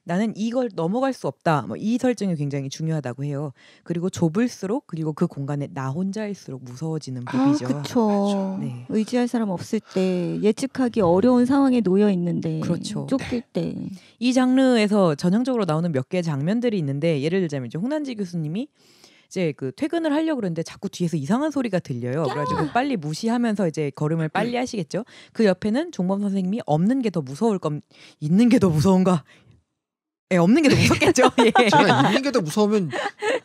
나는 이걸 넘어갈 수 없다. 뭐 이 설정이 굉장히 중요하다고 해요. 그리고 좁을수록 그리고 그 공간에 나 혼자일수록 무서워지는 아, 법이죠. 아, 그렇죠. 네. 의지할 사람 없을 때 예측하기 어려운 상황에 놓여 있는데 그렇죠. 쫓길 때이 장르에서 전형적으로 나오는 몇개의 장면들이 있는데 예를 들자면 이제 홍난지 교수님이 이제 그 퇴근을 하려고 그러는데 자꾸 뒤에서 이상한 소리가 들려요. 그래가지고 빨리 무시하면서 이제 걸음을 빨리 하시겠죠. 그 옆에는 종범 선생님이 없는 게 더 무서울 건 있는 게 더 무서운가 예, 없는 게 더 무섭겠죠. 예. 제가 있는 게 더 무서우면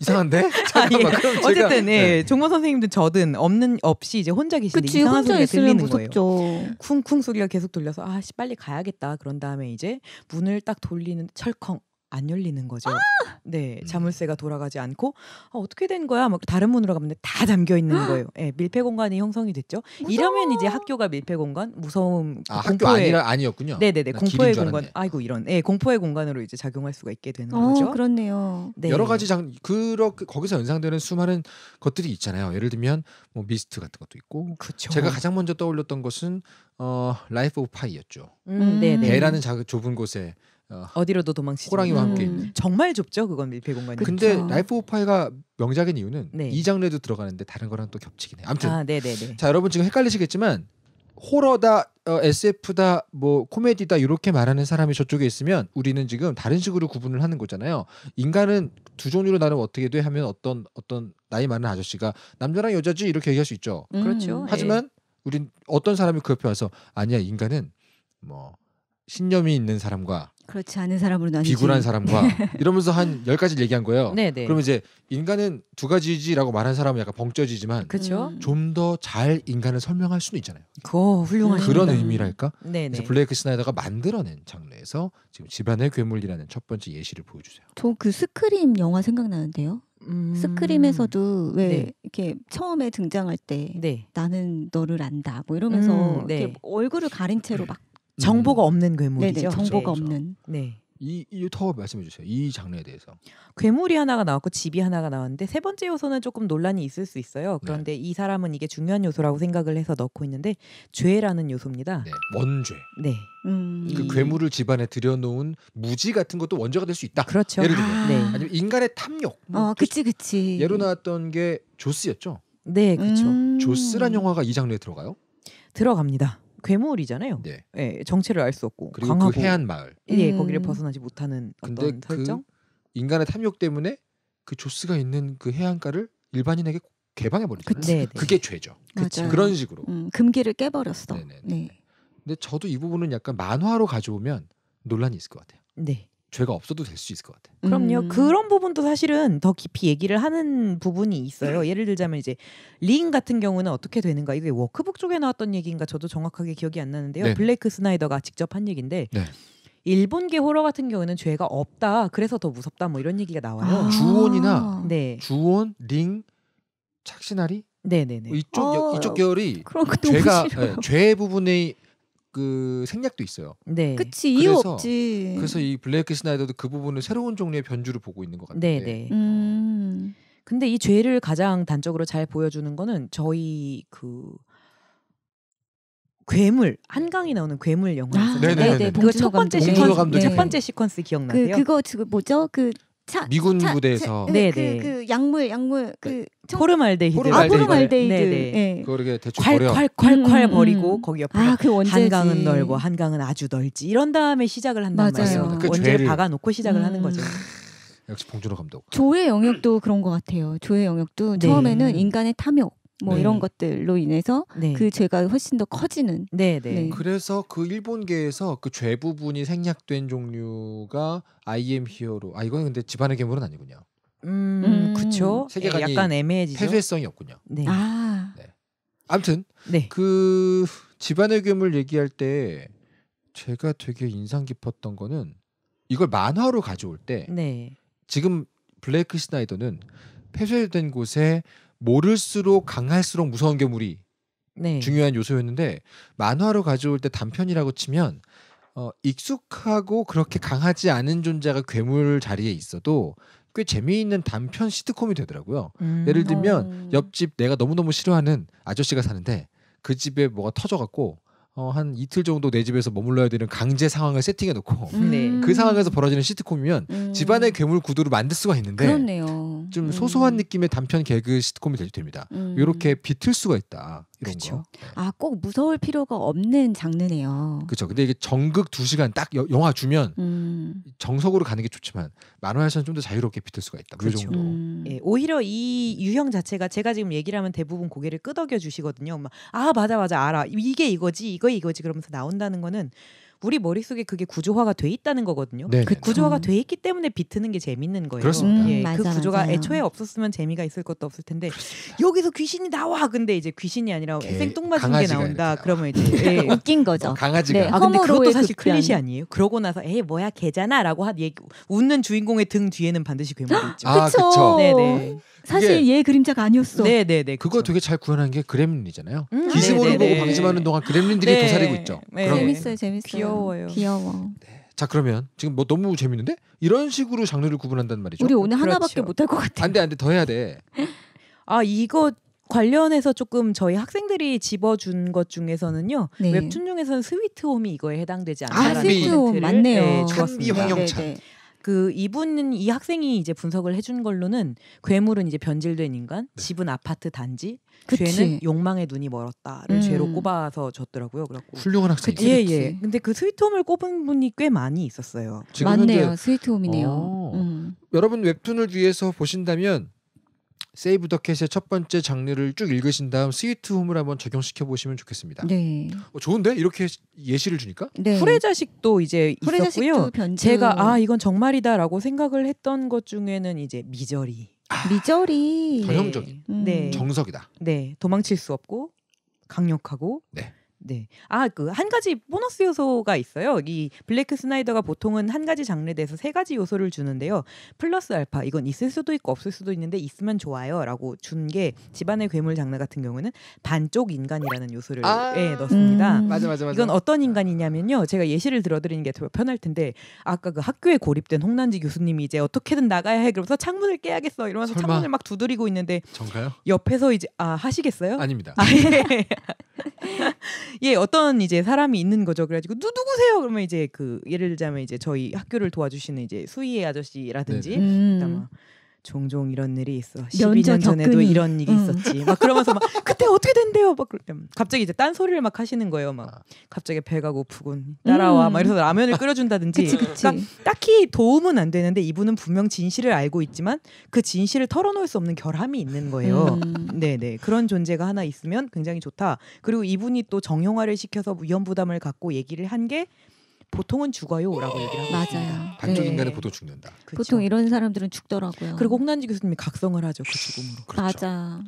이상한데? 아, 잠깐만. 아, 예. 어쨌든 예. 네. 종모 선생님도 저든 없는 없이 이제 혼자 계시데 그치, 이상한 혼자 소리가 들리는 무섭죠. 거예요. 쿵쿵 소리가 계속 돌려서 아씨 빨리 가야겠다. 그런 다음에 이제 문을 딱 돌리는 철컹 안 열리는 거죠. 아! 네, 음. 자물쇠가 돌아가지 않고 아, 어떻게 된 거야? 막 다른 문으로 가면 다 잠겨 있는 아! 거예요. 네, 예, 밀폐 공간이 형성이 됐죠. 무서워. 이러면 이제 학교가 밀폐 공간, 무서움, 아, 공포의, 학교 아니라 아니었군요. 네, 네, 네, 공포의 공간. 아이고 이런, 네, 공포의 공간으로 이제 작용할 수가 있게 되는 어, 거죠. 그렇네요. 네. 여러 가지 장, 그렇게 거기서 연상되는 수많은 것들이 있잖아요. 예를 들면 뭐 미스트 같은 것도 있고, 그쵸. 제가 가장 먼저 떠올렸던 것은 어, 라이프 오브 파이였죠. 음, 음. 네, 네. 음. 배라는 작은 좁은 곳에 아, 어, 디로도 도망치지 호랑이와 함께 음. 정말 좁죠 그건 밀폐 공간이 근데 라이프 오브 파이가 명작인 이유는 네. 이 장르도 들어가는데 다른 거랑 또 겹치긴 해 아무튼 아, 네네네. 자 여러분 지금 헷갈리시겠지만 호러다 어, SF다 뭐 코미디다 이렇게 말하는 사람이 저쪽에 있으면 우리는 지금 다른 식으로 구분을 하는 거잖아요. 인간은 두 종류로 나름 어떻게 돼 하면 어떤 어떤 나이 많은 아저씨가 남자랑 여자지 이렇게 얘기할 수 있죠. 음, 그렇죠. 예. 하지만 우린 어떤 사람이 그 옆에 와서 아니야 인간은 뭐 신념이 있는 사람과 그렇지 않은 사람으로 나뉘 비굴한 사람과 이러면서 한1 0 가지를 얘기한 거예요. 네, 네. 그러면 이제 인간은 두 가지지라고 말한 사람은 약간 벙쪄지지만 그좀더잘 음. 인간을 설명할 수는 있잖아요. 그거 훌륭한 그런 의미랄까? 네, 그 블레이크 스나이더가 만들어낸 장르에서 지금 집안의 괴물이라는 첫 번째 예시를 보여주세요. 저 그 스크림 영화 생각나는데요. 음... 스크림에서도 왜 네. 이렇게 처음에 등장할 때 네. 나는 너를 안다 뭐 이러면서 음, 네. 이렇게 얼굴을 가린 채로 막 정보가 없는 괴물이죠. 네네, 정보가 그렇죠. 그렇죠. 없는. 네. 이더 말씀해 주세요. 이 장르에 대해서. 괴물이 하나가 나왔고 집이 하나가 나왔는데 세 번째 요소는 조금 논란이 있을 수 있어요. 그런데 네. 이 사람은 이게 중요한 요소라고 생각을 해서 넣고 있는데 죄라는 요소입니다. 네. 원죄. 네. 음... 그 괴물을 집안에 들여놓은 무지 같은 것도 원죄가 될 수 있다. 그렇죠. 예를 들면 아. 네. 아니면 인간의 탐욕. 어, 뭐 그치 그치. 예로 나왔던 게 조스였죠. 네, 그렇죠. 음... 조스란 영화가 이 장르에 들어가요? 들어갑니다. 괴물이잖아요. 네. 예, 정체를 알 수 없고 그리고 그 강하고 그 해안 마을. 예, 예, 음. 거기를 벗어나지 못하는 근데 어떤 그 설정. 인간의 탐욕 때문에 그 조스가 있는 그 해안가를 일반인에게 개방해 버리죠. 그치. 네, 그게 죄죠. 맞아 그런 식으로. 음, 금기를 깨버렸어. 네네. 네, 네, 네. 네. 근데 저도 이 부분은 약간 만화로 가져오면 논란이 있을 것 같아요. 네. 죄가 없어도 될 수 있을 것 같아요. 그럼요. 음. 그런 부분도 사실은 더 깊이 얘기를 하는 부분이 있어요. 음. 예를 들자면 이제 링 같은 경우는 어떻게 되는가 이게 워크북 쪽에 나왔던 얘기인가 저도 정확하게 기억이 안 나는데요. 네. 블레이크 스나이더가 직접 한 얘기인데 네. 일본계 호러 같은 경우는 죄가 없다. 그래서 더 무섭다. 뭐 이런 얘기가 나와요. 아. 주원이나 네. 주원 링, 착신나리 네네네. 뭐 이쪽 어, 이쪽 계열이 그런 죄가 네, 죄 부분의 그 생략도 있어요. 네. 그치 이유 그래서, 없지. 그래서 이 블레이크 스나이더도 그 부분을 새로운 종류의 변주를 보고 있는 것 같은데. 네네. 네. 음. 근데 이 죄를 가장 단적으로 잘 보여주는 거는 저희 그 괴물 한강이 나오는 괴물 영화. 아, 네네. 네, 네, 그 첫 번째 시퀀스 첫 번째 시퀀스 기억나세요? 그 그거 뭐죠? 그 차, 미군 차, 부대에서 네, 네, 그, 네 그, 그, 약물 약물 그 청... 네. 아, 포르말데히드 포르말데히드, 네그 예. 이렇게 대충 콸콸콸콸 음, 음, 음. 버리고 음. 거기 옆에 아, 그 한강은 넓고 한강은 아주 넓지 이런 다음에 시작을 한단 맞아요. 말이에요 그 원제를 박아놓고 시작을 음. 하는 거죠. 역시 봉준호 감독. 조의 영역도 그런 것 같아요. 조의 영역도 네. 처음에는 인간의 탐욕 뭐 네. 이런 것들로 인해서 네. 그 죄가 훨씬 더 커지는. 네, 네. 네. 그래서 그 일본계에서 그 죄 부분이 생략된 종류가 I am 히어로. 아 이건 근데 집안의 괴물은 아니군요. 음, 음 그렇죠. 세계관이 예, 약간 애매해지죠. 폐쇄성이 없군요. 네. 아. 네. 아무튼 네. 그 집안의 괴물 얘기할 때 제가 되게 인상 깊었던 거는 이걸 만화로 가져올 때 네. 지금 블레이크 스나이더는 폐쇄된 곳에 모를수록 강할수록 무서운 괴 물이 네. 중요한 요소였는데 만화로 가져올 때 단편이라고 치면 어, 익숙하고 그렇게 강하지 않은 존재가 괴물 자리에 있어도 꽤 재미있는 단편 시트콤이 되더라고요. 음. 예를 들면 어. 옆집 내가 너무너무 싫어하는 아저씨가 사는데 그 집에 뭐가 터져갖고 어, 한 이틀 정도 내 집에서 머물러야 되는 강제 상황을 세팅해 놓고 음. 네. 그 상황에서 벌어지는 시트콤이면 음. 집안의 괴물 구도를 만들 수가 있는데 그렇네요. 좀 음. 소소한 음. 느낌의 단편 개그 시트콤이 될 됩니다. 이렇게 음. 비틀 수가 있다. 이런 그쵸. 거. 네. 아, 꼭 무서울 필요가 없는 장르네요. 그렇죠. 근데 이게 정극 2시간딱 영화 주면 음. 정석으로 가는 게 좋지만 만화에서는 좀 더 자유롭게 비틀 수가 있다. 뭐 그그 그렇죠. 정도. 음. 예, 오히려 이 유형 자체가 제가 지금 얘기를 하면 대부분 고개를 끄덕여 주시거든요. 막, 아, 맞아 맞아 알아. 이게 이거지. 이거 이거지 그러면서 나온다는 거는 우리 머릿속에 그게 구조화가 돼 있다는 거거든요. 네. 그 구조화가 돼 있기 때문에 비트는 게 재밌는 거예요. 그렇습니다. 예, 음, 그 맞아, 그 구조가 맞아요. 애초에 없었으면 재미가 있을 것도 없을 텐데 그렇습니다. 여기서 귀신이 나와 근데 이제 귀신이 아니라 생뚱맞은 게 나온다. 그러면 이제 예. 웃긴 거죠. 어, 강아지가. 네, 아 근데 그것도 사실 클리시 아니에요. 그러고 나서 에이 뭐야 개잖아라고 한 얘기 웃는 주인공의 등 뒤에는 반드시 괴물이 있죠. 아, 그렇죠. 네네. 사실 얘 그림자가 아니었어. 네, 네, 네. 그거 되게 잘 구현한 게 그렘린이잖아요. 음, 네, 기스모를 네, 보고 네. 방심하는 동안 그렘린들이 도사리고 있죠. 재밌어요, 재밌어요. 귀여워요. 귀여워. 자 그러면 지금 뭐 너무 재밌는데 이런 식으로 장르를 구분한단 말이죠. 우리 오늘 하나밖에 그렇죠. 못할 것 같아. 안돼 안돼 더 해야 돼. 아 이거 관련해서 조금 저희 학생들이 집어준 것 중에서는요 네. 웹툰 중에서는 스위트홈이 이거에 해당되지 않아요. 아 스위트홈 맞네요. 네, 좋았습니다. 네, 네, 그 이분은 이 학생이 이제 분석을 해준 걸로는 괴물은 이제 변질된 인간, 네. 집은 아파트 단지, 그치. 죄는 욕망의 눈이 멀었다를 음. 죄로 꼽아서 줬더라고요. 그렇고 훌륭한 학생. 예예. 예. 예. 근데 그 스위트홈을 꼽은 분이 꽤 많이 있었어요. 맞네요. 스위트홈이네요. 어. 음. 여러분 웹툰을 위해서 보신다면 세이브 더 캣의 첫 번째 장르를 쭉 읽으신 다음 스위트 홈을 한번 적용시켜 보시면 좋겠습니다. 네. 어, 좋은데 이렇게 예시를 주니까? 네. 후레자식도 이제 있었고요. 변주. 제가 아 이건 정말이다라고 생각을 했던 것 중에는 이제 미저리. 아, 미저리. 전형적인. 네. 음. 정석이다. 네. 도망칠 수 없고 강력하고. 네. 네. 아, 그 한 가지 보너스 요소가 있어요. 이 블랙 스나이더가 보통은 한 가지 장르에 대해서 세 가지 요소를 주는데요. 플러스 알파 이건 있을 수도 있고 없을 수도 있는데 있으면 좋아요라고 준 게 집안의 괴물 장르 같은 경우는 반쪽 인간이라는 요소를 아~ 예, 넣습니다. 음. 맞아 맞아 맞아. 이건 어떤 인간이냐면요. 제가 예시를 들어 드리는 게 더 편할 텐데 아까 그 학교에 고립된 홍난지 교수님이 이제 어떻게든 나가야 해 그러면서 창문을 깨야겠어 이러면서 창문을 막 두드리고 있는데 정가요? 옆에서 이제 아 하시겠어요? 아닙니다. 아, 예. 예, 어떤 이제 사람이 있는 거죠. 그래가지고 누 누구세요? 그러면 이제 그 예를 들자면 이제 저희 학교를 도와주시는 이제 수희의 아저씨라든지 네. 음. 종종 이런 일이 있어. 12년 전에도 이런 일이 응. 있었지. 막 그러면서 막 그때 어떻게 된대요. 막 갑자기 이제 딴 소리를 막 하시는 거예요. 막 아. 갑자기 배가 고프군 따라와 음. 막 이래서 라면을 아, 끓여준다든지. 그치, 그치. 그러니까 딱히 도움은 안 되는데 이분은 분명 진실을 알고 있지만 그 진실을 털어놓을 수 없는 결함이 있는 거예요. 음. 네네 그런 존재가 하나 있으면 굉장히 좋다. 그리고 이분이 또 정형화를 시켜서 위험 부담을 갖고 얘기를 한게 보통은 죽어요라고 얘기를 하고 맞아요. 있습니다. 반쪽 네. 인간은 보통 죽는다. 그쵸. 보통 이런 사람들은 죽더라고요. 그리고 홍난지 교수님이 각성을 하죠 그 죽음으로. 그렇죠. 맞아.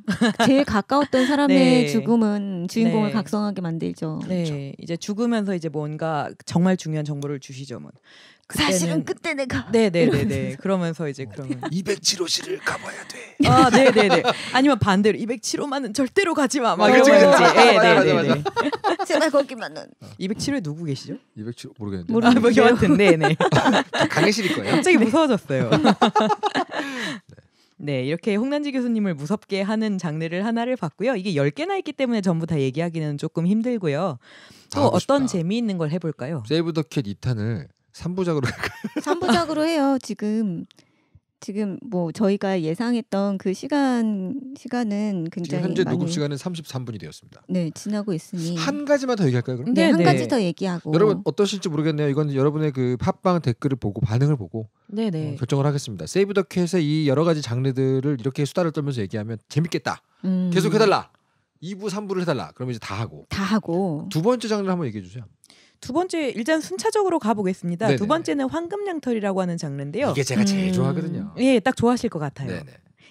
제일 가까웠던 사람의 네. 죽음은 주인공을 네. 각성하게 만들죠. 네, 그렇죠. 이제 죽으면서 이제 뭔가 정말 중요한 정보를 주시죠. 뭐. 그 그때는... 사실은 그때 내가 네네네네 네, 네, 네. 그러면서 이제 그러면 207호실을 가봐야 돼. 아 네네네 아니면 반대로 207호만은 절대로 가지 마. 막 이러면서 네네네 제발 거기만은 207호에 어, 누구 계시죠? 207 모르겠는데. 모르겠는데. 아, 뭐 네네 강의실일 거예요. 갑자기 무서워졌어요. 네, 이렇게 홍난지 교수님을 무섭게 하는 장르를 하나를 봤고요. 이게 1개나 있기 때문에 전부 다 얘기하기는 조금 힘들고요. 또 아, 어떤 재미있는 걸 해볼까요? 세이브 더캣 2탄을 3부작으로 3부작으로 해요. 지금 지금 뭐 저희가 예상했던 그 시간 시간은 굉장히 현재 많이... 녹음 시간은 33분이 되었습니다. 네, 지나고 있으니 한 가지만 더 얘기할까요? 그럼? 네, 네, 한 네. 가지 더 얘기하고 여러분 어떠실지 모르겠네요. 이건 여러분의 그 팟빵 댓글을 보고 반응을 보고 네, 네. 어, 결정을 하겠습니다. 세이브 더 캣의 이 여러 가지 장르들을 이렇게 수다를 떨면서 얘기하면 재밌겠다. 음... 계속 해달라. 2부, 3부를 해달라. 그러면 이제 다 하고. 다 하고. 두 번째 장르 한번 얘기해 주세요. 두 번째 일단 순차적으로 가보겠습니다. 네네. 두 번째는 황금양털이라고 하는 장르인데요. 이게 제가 제일 음, 좋아하거든요. 예, 딱 좋아하실 것 같아요. 네네.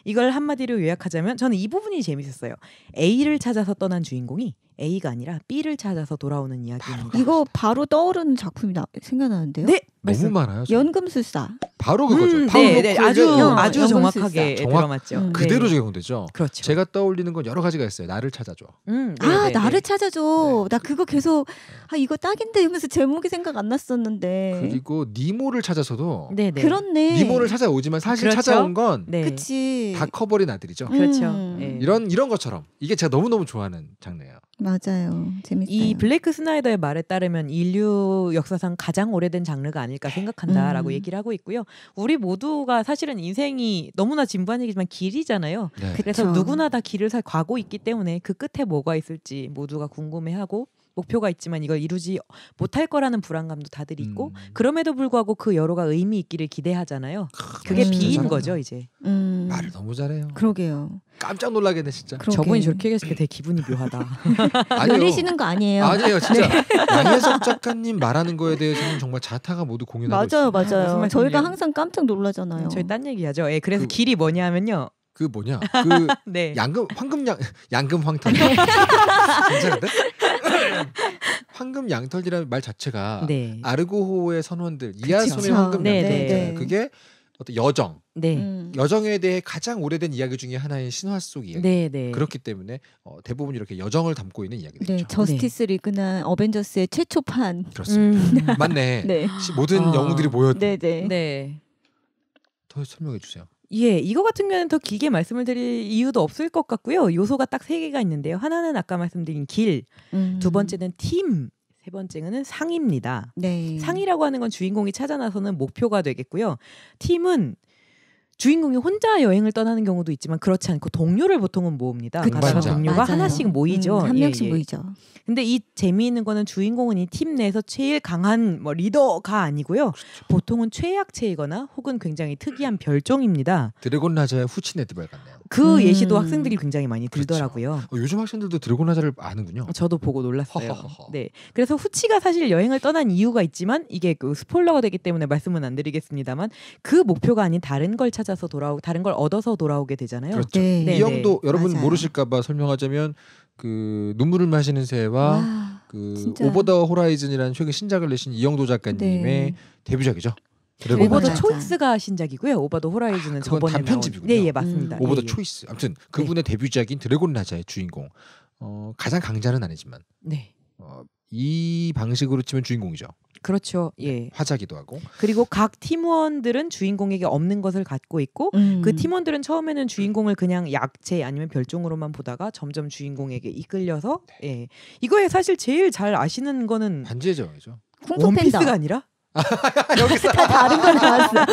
이걸 한마디로 요약하자면 저는 이 부분이 재밌었어요. A를 찾아서 떠난 주인공이 A가 아니라 B를 찾아서 돌아오는 이야기입니다. 이거 바로 떠오르는 작품이 나, 생각나는데요. 네, 너무 많아요. 저는. 연금술사. 바로 그거죠. 음, 네, 네, 아주 영, 아주 정확하게 정확, 들어맞죠. 네. 음, 그대로 적용됐죠. 그렇죠. 제가 떠올리는 건 여러 가지가 있어요. 나를 찾아줘. 음, 네, 아, 네, 네. 나를 찾아줘. 나 그거 계속 아 이거 딱인데 하면서 제목이 생각 안 났었는데. 그리고 니모를 찾아서도 그렇네. 니모를 찾아오지만 사실 그렇죠? 찾아온 건 그치. 다 커버린 아들이죠. 그렇죠. 음. 이런 이런 것처럼 이게 제가 너무 너무 좋아하는 장르예요. 맞아요. 재밌어요. 이 블레이크 스나이더의 말에 따르면 인류 역사상 가장 오래된 장르가 아닐까 생각한다라고 음. 얘기를 하고 있고요. 우리 모두가 사실은 인생이 너무나 진부한 얘기지만 길이잖아요. 네. 그래서 그쵸. 누구나 다 길을 살 과고 있기 때문에 그 끝에 뭐가 있을지 모두가 궁금해하고 목표가 있지만 이걸 이루지 못할 거라는 불안감도 다들 있고 음. 그럼에도 불구하고 그여러가 의미 있기를 기대하잖아요. 크, 그게 비인 거죠 이제. 음. 말을 너무 잘해요. 그러게요. 깜짝 놀라겠네 진짜. 그러게. 저분이 저렇게 얘기했을 때 되게 기분이 묘하다. 놀리시는 거 아니에요? 아니에요 진짜. 네. 양혜석 작가님 말하는 거에 대해서는 정말 자타가 모두 공유하고 맞아요 있어요. 맞아요. 아, 저희가 항상 깜짝 놀라잖아요. 저희 딴 얘기하죠. 예, 그래서 그, 길이 뭐냐면요. 그 뭐냐 그 네. 양금 황금 양 양금 황탄 네. 괜찮은데 황금 양털이라는 말 자체가 네. 아르고호의 선원들 이하소의 황금 네, 양털이잖아요. 네. 네. 그게 어떤 여정, 네. 음. 여정에 대해 가장 오래된 이야기 중에 하나인 신화 속 이야기. 네, 네. 그렇기 때문에 어, 대부분 이렇게 여정을 담고 있는 이야기들죠 네, 저스티스 네. 리그나 어벤져스의 최초판. 그렇습니다. 음. 맞네. 네. 모든 아, 영웅들이 모였. 네, 네. 더 설명해 주세요. 예, 이거 같은 경우는 더 길게 말씀을 드릴 이유도 없을 것 같고요. 요소가 딱 세 개가 있는데요. 하나는 아까 말씀드린 길, 음. 두 번째는 팀, 세 번째는 상입니다. 네. 상이라고 하는 건 주인공이 찾아 나서는 목표가 되겠고요. 팀은 주인공이 혼자 여행을 떠나는 경우도 있지만 그렇지 않고 동료를 보통은 모읍니다. 가다가 동료가 맞아요. 하나씩 모이죠. 음, 한 예, 명씩 예, 예. 모이죠. 근데 이 재미있는 거는 주인공은 이 팀 내에서 제일 강한 뭐 리더가 아니고요. 그렇죠. 보통은 최약체이거나 혹은 굉장히 특이한 별종입니다. 드래곤 라자의 후치네드발 같네요. 그 음. 예시도 학생들이 굉장히 많이 그렇죠. 들더라고요. 그렇죠. 어, 요즘 학생들도 드래곤하자를 아는군요. 저도 보고 놀랐어요. 허허허. 네, 그래서 후치가 사실 여행을 떠난 이유가 있지만 이게 그 스포일러가 되기 때문에 말씀은 안 드리겠습니다만 그 목표가 아닌 다른 걸 찾아서 돌아오 다른 걸 얻어서 돌아오게 되잖아요. 그렇죠. 네. 네. 이 형도 네. 여러분 모르실까봐 설명하자면 그 눈물을 마시는 새와 와, 그 진짜. 오버 더 호라이즌이라는 최근 신작을 내신 이영도 작가님의 네. 데뷔작이죠. 드래곤 오버 더 초이스가 신작이고요. 오버 더 호라이즌은 아, 저번에 단편집이군요. 네, 예, 맞습니다. 음. 오버 더 예, 예, 초이스. 아무튼 네. 그분의 네. 데뷔작인 드래곤 라자의 주인공. 어, 가장 강자는 아니지만 네. 어, 이 방식으로 치면 주인공이죠. 그렇죠. 네, 예. 화자기도 하고. 그리고 각 팀원들은 주인공에게 없는 것을 갖고 있고 음. 그 팀원들은 처음에는 주인공을 그냥 약체 아니면 별종으로만 보다가 점점 주인공에게 이끌려서 네. 예. 이거에 사실 제일 잘 아시는 거는 반지의 제왕이죠. 원피스가 아니라 아, 여기서 다 다른 거 나왔어.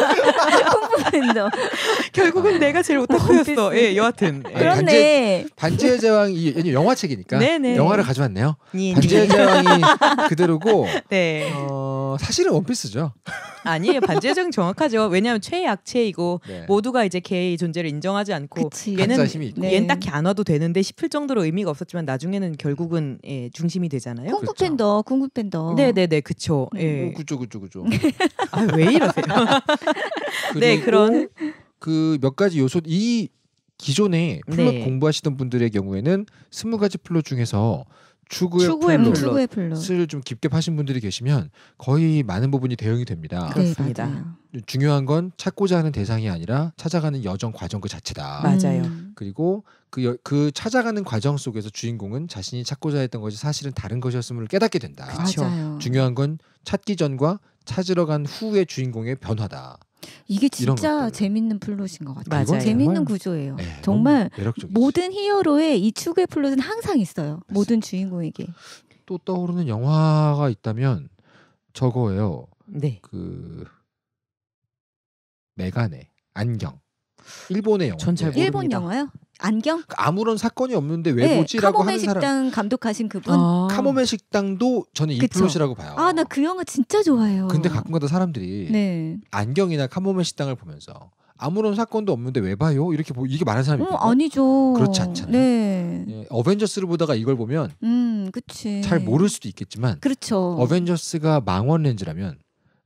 홍보인도 결국은 아. 내가 제일 오타쿠였어. 예, 여하튼. 예. 그렇네. 반지, 의 제왕이 영화책이니까 네네. 영화를 가져왔네요. 예, 반지의 네. 제왕이 그대로고 네. 어, 사실은 원피스죠. 아니에요. 반지의 제왕 정확하죠. 왜냐하면 최약체이고 네. 모두가 이제 개의 존재를 인정하지 않고 그치. 얘는 얘는 네. 딱히 안 와도 되는데 싶을 정도로 의미가 없었지만 나중에는 결국은 예, 중심이 되잖아요. 그렇죠. 궁극팬더, 궁극팬더. 네, 네, 네, 그쵸. 음, 예. 그죠, 그죠, 그죠. 좀. 아, 왜 이러세요? 네 그런 그 몇 가지 요소 이 기존에 플롯 네. 공부하시던 분들의 경우에는 스무 가지 플롯 중에서 추구의, 추구의 플롯, 추구의 플롯을 좀 깊게 파신 분들이 계시면 거의 많은 부분이 대응이 됩니다. 네, 그렇습니다. 중요한 건 찾고자 하는 대상이 아니라 찾아가는 여정 과정 그 자체다. 맞아요. 음. 그리고 그, 여, 그 찾아가는 과정 속에서 주인공은 자신이 찾고자 했던 것이 사실은 다른 것이었음을 깨닫게 된다. 그렇죠. 중요한 건 찾기 전과 찾으러 간 후의 주인공의 변화다. 이게 진짜 재밌는 플롯인 것 같아요. 맞아요. 재밌는 구조예요. 네, 정말 모든 히어로의 이 축의 플롯은 항상 있어요. 맞습니다. 모든 주인공에게. 또 떠오르는 영화가 있다면 저거예요. 네. 그 메간의 안경. 일본의 영화. 일본 영화요? 안경? 아무런 사건이 없는데 왜 네, 보지라고 하는 사람. 카모메 식당 감독하신 그분. 아. 카모메 식당도 저는 이플롯이라고 봐요. 아 나 그 영화 진짜 좋아해요. 근데 가끔가다 사람들이 네. 안경이나 카모메 식당을 보면서 아무런 사건도 없는데 왜 봐요? 이렇게 보, 이게 말하는 사람이 어, 있거 아니죠. 그렇지 않잖아요. 네. 예, 어벤져스를 보다가 이걸 보면 음, 그치. 잘 모를 수도 있겠지만 그렇죠. 어벤져스가 망원 렌즈라면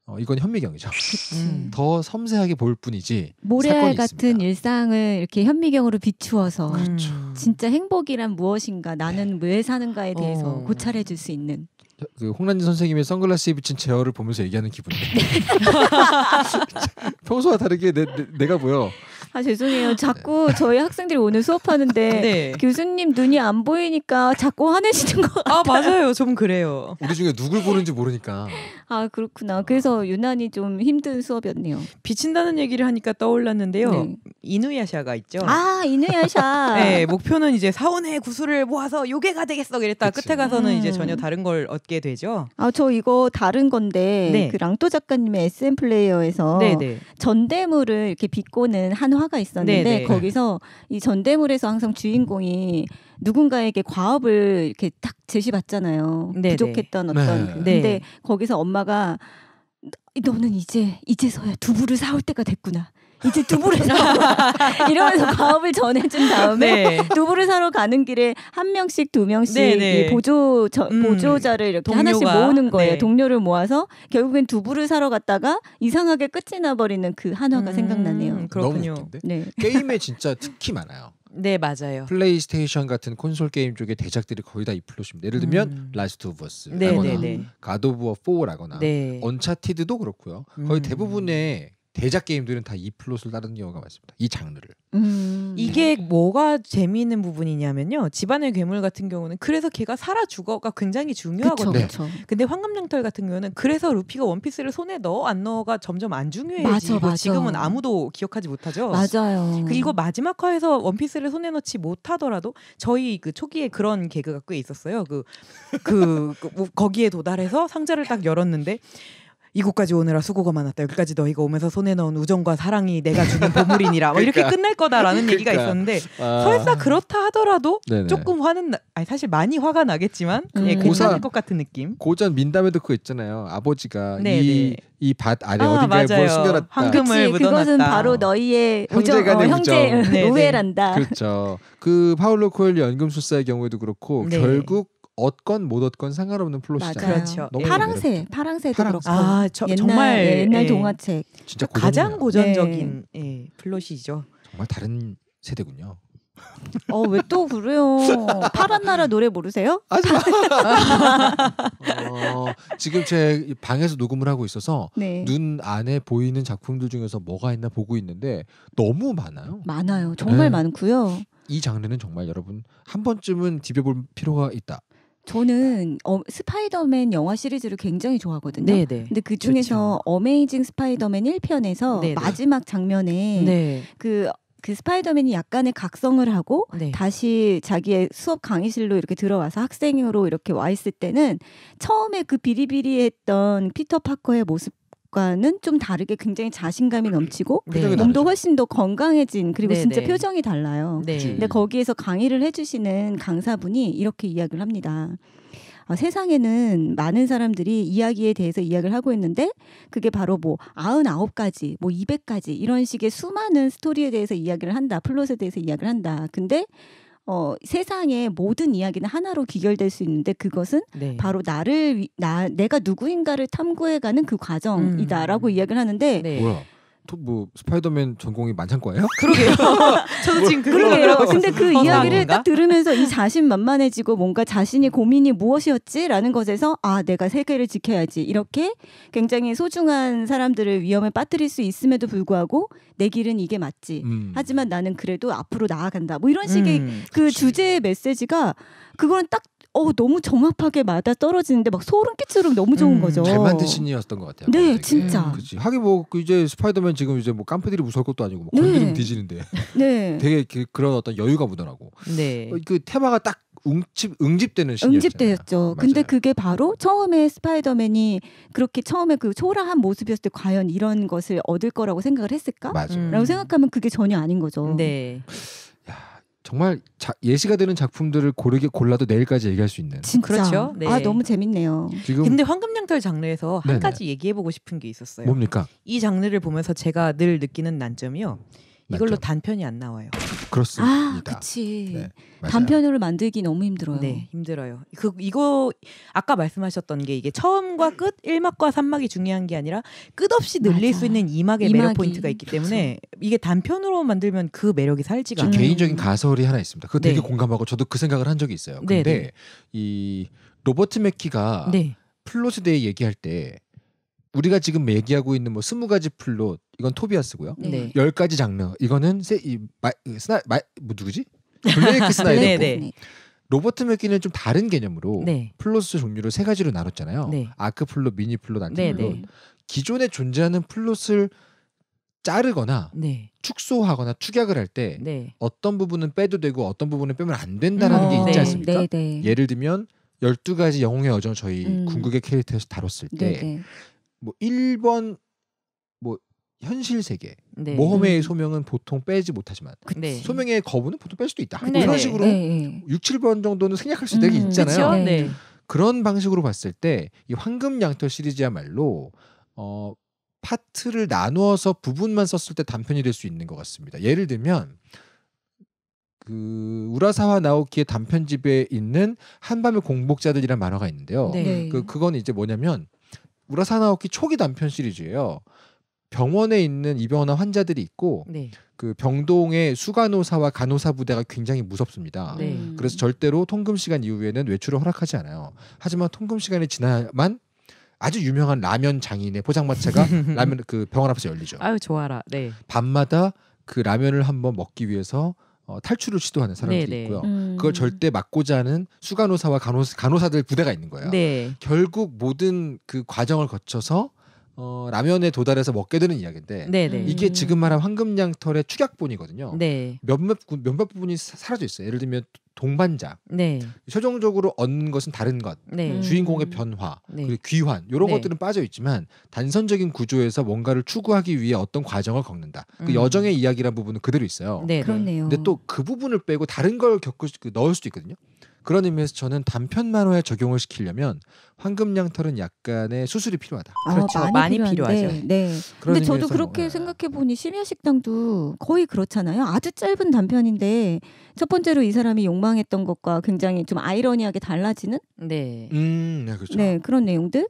어, 이건 현미경이죠. 음. 더 섬세하게 볼 뿐이지. 모래알 같은 있습니다. 일상을 이렇게 현미경으로 비추어서 그렇죠. 진짜 행복이란 무엇인가, 나는 네. 왜 사는가에 대해서 어. 고찰해 줄 수 있는. 그 홍란진 선생님의 선글라스에 붙인 제어를 보면서 얘기하는 기분 평소와 다르게 내, 내, 내가 뭐요? 아 죄송해요. 네. 자꾸 저희 학생들이 오늘 수업하는데 네. 교수님 눈이 안 보이니까 자꾸 화내시는 거 아, 같아요. 아 맞아요. 좀 그래요. 우리 중에 누굴 보는지 모르니까. 아 그렇구나. 그래서 유난히 좀 힘든 수업이었네요. 비친다는 얘기를 하니까 떠올랐는데요. 네. 이누야샤가 있죠. 아 이누야샤. 네 목표는 이제 사원의 구슬을 모아서 요괴가 되겠어. 이랬다 끝에 가서는 음. 이제 전혀 다른 걸 얻게 되죠. 아 저 이거 다른 건데 네. 그랑토 작가님의 SM 플레이어에서 네, 네. 전대물을 이렇게 비꼬는 한 화. 영화가 있었는데 네네. 네. 거기서 이 전대물에서 항상 주인공이 누군가에게 과업을 이렇게 딱 제시받잖아요. 네네. 네. 부족했던 네. 어떤. 네. 근데 네. 거기서 엄마가 너는 이제 이제서야 두부를 사올 때가 됐구나. 이제 두부를 사 이러면서 과업을 전해준 다음에 네. 두부를 사러 가는 길에 한 명씩 두 명씩 네, 네. 보조 저, 음, 보조자를 이렇게 동료가, 하나씩 모으는 거예요. 네. 동료를 모아서 결국엔 두부를 사러 갔다가 이상하게 끝이 나버리는 그 한화가 음, 생각나네요. 그렇군요. 네. 게임에 진짜 특히 많아요. 네 맞아요. 플레이스테이션 같은 콘솔 게임 쪽에 대작들이 거의 다 이 플롯입니다. 예를 들면 라스트 오브 어스라거나 가드 오브 워 4라거나 언차티드도 그렇고요. 거의 음. 대부분의 대작 게임들은 다 이 플롯을 따르는 경우가 많습니다. 이 장르를. 음. 이게 뭐가 재미있는 부분이냐면요. 집안의 괴물 같은 경우는 그래서 걔가 살아 죽어가 굉장히 중요하거든요. 그쵸, 그쵸. 네. 근데 황금양털 같은 경우는 그래서 루피가 원피스를 손에 넣어 안 넣어가 점점 안 중요해지고 맞아, 맞아. 지금은 아무도 기억하지 못하죠. 맞아요. 그리고 마지막 화에서 원피스를 손에 넣지 못하더라도 저희 그 초기에 그런 개그가 꽤 있었어요. 그그 그, 그, 그 뭐 거기에 도달해서 상자를 딱 열었는데 이곳까지 오느라 수고가 많았다. 여기까지 너희가 오면서 손에 넣은 우정과 사랑이 내가 주는 보물이니라. 뭐 이렇게 그러니까. 끝날 거다라는 그러니까. 얘기가 있었는데 아. 설사 그렇다 하더라도 네네. 조금 화는 나, 아니 사실 많이 화가 나겠지만 음. 예, 괜찮을 것 같은 느낌. 고전 민담에도 그거 있잖아요. 아버지가 이 이밭 네, 네. 아래 아, 어딘가에 맞아요. 뭘 숨겨놨다. 황금을 그치, 그것은 바로 너희의 우정, 어, 형제 우정. 오란다 네, 그렇죠. 그 파울로 코엘리 연금술사의 경우에도 그렇고 네. 결국 얻건 못 얻건 상관없는 플롯이잖아요. 그렇죠. 예. 파랑새, 파랑새도 파랑 그렇고 아, 저, 옛날, 정말 예, 옛날 예. 동화책. 진짜 고전, 가장 고전적인 예. 예, 플롯이죠. 정말 다른 세대군요. 어왜 또 그래요? 파란 나라 노래 모르세요? 아 어, 지금 제 방에서 녹음을 하고 있어서 네. 눈 안에 보이는 작품들 중에서 뭐가 있나 보고 있는데 너무 많아요. 많아요. 정말 네. 많고요. 이 장르는 정말 여러분 한 번쯤은 디벼볼 필요가 있다. 저는 어, 스파이더맨 영화 시리즈를 굉장히 좋아하거든요. 네네. 네. 근데 그 중에서 그렇죠. 어메이징 스파이더맨 1편에서 네네. 마지막 장면에 네. 그그 그 스파이더맨이 약간의 각성을 하고 네. 다시 자기의 수업 강의실로 이렇게 들어와서 학생으로 이렇게 와 있을 때는 처음에 그 비리비리했던 피터 파커의 모습 것과는 좀 다르게 굉장히 자신감이 음, 넘치고 네. 몸도 훨씬 더 건강해진 그리고 네, 진짜 네. 표정이 달라요. 네. 근데 거기에서 강의를 해주시는 강사분이 이렇게 이야기를 합니다. 아, 세상에는 많은 사람들이 이야기에 대해서 이야기를 하고 있는데 그게 바로 뭐 아흔 아홉 가지뭐 이백 가지 이런 식의 수많은 스토리에 대해서 이야기를 한다. 플롯에 대해서 이야기를 한다. 근데 어, 세상의 모든 이야기는 하나로 귀결될 수 있는데 그것은 네. 바로 나를 나 내가 누구인가를 탐구해가는 그 과정이다라고 음. 이야기를 하는데 네. 뭐 스파이더맨 전공이 많찬거예요 그러게요. 저도 뭐, 지금 그러게요. 근데 그 이야기를 딱 들으면서 이 자신 만만해지고 뭔가 자신이 고민이 무엇이었지라는 것에서 아 내가 세계를 지켜야지 이렇게 굉장히 소중한 사람들을 위험에 빠뜨릴 수 있음에도 불구하고 내 길은 이게 맞지. 음. 하지만 나는 그래도 앞으로 나아간다. 뭐 이런 식의 음, 그 주제의 메시지가 그거는 딱어 너무 정확하게 맞아 떨어지는데 막 소름 끼치도 너무 좋은 음, 거죠. 잘 만든 신이었던 것 같아요. 네, 되게. 진짜. 음. 그치. 하긴 뭐 그 이제 스파이더맨 지금 이제 뭐 깜패들이 무서울 것도 아니고 뭐 네. 건드리면 뒤지는데. 네. 되게 그 그런 어떤 여유가 묻어나고. 네. 어, 그 테마가 딱 응집 응집되는 응집되었죠. 아, 맞아요. 근데 그게 바로 처음에 스파이더맨이 그렇게 처음에 그 초라한 모습이었을 때 과연 이런 것을 얻을 거라고 생각을 했을까? 맞아요. 음. 라고 생각하면 그게 전혀 아닌 거죠. 네. 정말 자, 예시가 되는 작품들을 고르게 골라도 내일까지 얘기할 수 있는. 진짜. 그렇죠. 네. 아 너무 재밌네요. 지금 근데 황금양털 장르에서 네네. 한 가지 얘기해보고 싶은 게 있었어요. 뭡니까? 이 장르를 보면서 제가 늘 느끼는 난점이요. 이걸로 맞죠. 단편이 안 나와요. 그렇습니다. 아, 그치. 네, 단편으로 만들기 너무 힘들어요. 네, 힘들어요. 그 이거 아까 말씀하셨던 게 이게 처음과 끝, 1막과 3막이 중요한 게 아니라 끝없이 늘릴 맞아. 수 있는 2막의 2막이. 매력 포인트가 있기 그렇죠. 때문에 그치. 이게 단편으로 만들면 그 매력이 살지가 음. 개인적인 가설이 하나 있습니다. 그 되게 네. 공감하고 저도 그 생각을 한 적이 있어요. 근데 네, 네. 이 로버트 맥키가 네. 플롯에 대해 얘기할 때 우리가 지금 얘기하고 있는 뭐 스무 가지 플롯 이건 토비아스고요. 네. 네. 열 가지 장르 이거는 세, 이, 마, 스나 마, 뭐 누구지? 블레이크 스나이더고 네, 네. 로버트 맥기는 좀 다른 개념으로 네. 플롯스 종류를 세 가지로 나눴잖아요. 네. 아크 플롯, 미니 플롯, 안티 플롯. 기존에 존재하는 플롯을 자르거나 네. 축소하거나 축약을 할 때 어떤 부분은 빼도 되고 어떤 부분은 빼면 안 된다라는 어, 게 있지 않습니까? 예를 들면 열두 가지 영웅의 여정 저희 음. 궁극의 캐릭터에서 다뤘을 때뭐 1번 뭐 현실 세계 뭐 네. 모험의 소명은 보통 빼지 못하지만 네. 소명의 거부는 보통 뺄 수도 있다. 네. 이런 식으로 네. 6, 7번 정도는 생략할 수 있는 음, 있잖아요. 네. 그런 방식으로 봤을 때 이 황금 양털 시리즈야말로 어 파트를 나누어서 부분만 썼을 때 단편이 될 수 있는 것 같습니다. 예를 들면 그 우라사와 나오키의 단편집에 있는 한밤의 공복자들이란 만화가 있는데요. 네. 그 그건 이제 뭐냐면 우라사나오키 초기 단편 시리즈예요. 병원에 있는 입원한 환자들이 있고 네. 그 병동의 수간호사와 간호사 부대가 굉장히 무섭습니다. 네. 그래서 절대로 통금 시간 이후에는 외출을 허락하지 않아요. 하지만 통금 시간이 지나만 아주 유명한 라면 장인의 포장마차가 라면 그 병원 앞에서 열리죠. 아유 좋아라. 네. 밤마다 그 라면을 한번 먹기 위해서 어, 탈출을 시도하는 사람들이 네네. 있고요. 음. 그걸 절대 막고자 하는 수간호사와 간호사, 간호사들 부대가 있는 거예요. 네. 결국 모든 그 과정을 거쳐서 어, 라면에 도달해서 먹게 되는 이야기인데 네네. 이게 음. 지금 말한 황금양털의 축약본이거든요. 네. 몇몇 몇몇 부분이 사, 라져 있어요. 예를 들면 동반자. 네. 최종적으로 얻는 것은 다른 것. 네. 음. 주인공의 변화, 네. 그리고 귀환 이런 네. 것들은 빠져 있지만 단선적인 구조에서 뭔가를 추구하기 위해 어떤 과정을 겪는다. 그 음. 여정의 이야기란 부분은 그대로 있어요. 네, 네. 그렇네요. 근데 또 그 부분을 빼고 다른 걸 겪을 수, 그 넣을 수도 있거든요. 그런 의미에서 저는 단편 만화에 적용을 시키려면 황금양털은 약간의 수술이 필요하다. 아, 그렇죠. 많이, 많이 필요하죠. 네. 그런데 저도 그렇게 네. 생각해 보니 심야 식당도 거의 그렇잖아요. 아주 짧은 단편인데 첫 번째로 이 사람이 욕망했던 것과 굉장히 좀 아이러니하게 달라지는 네. 음, 네, 그렇죠. 네, 그런 내용들.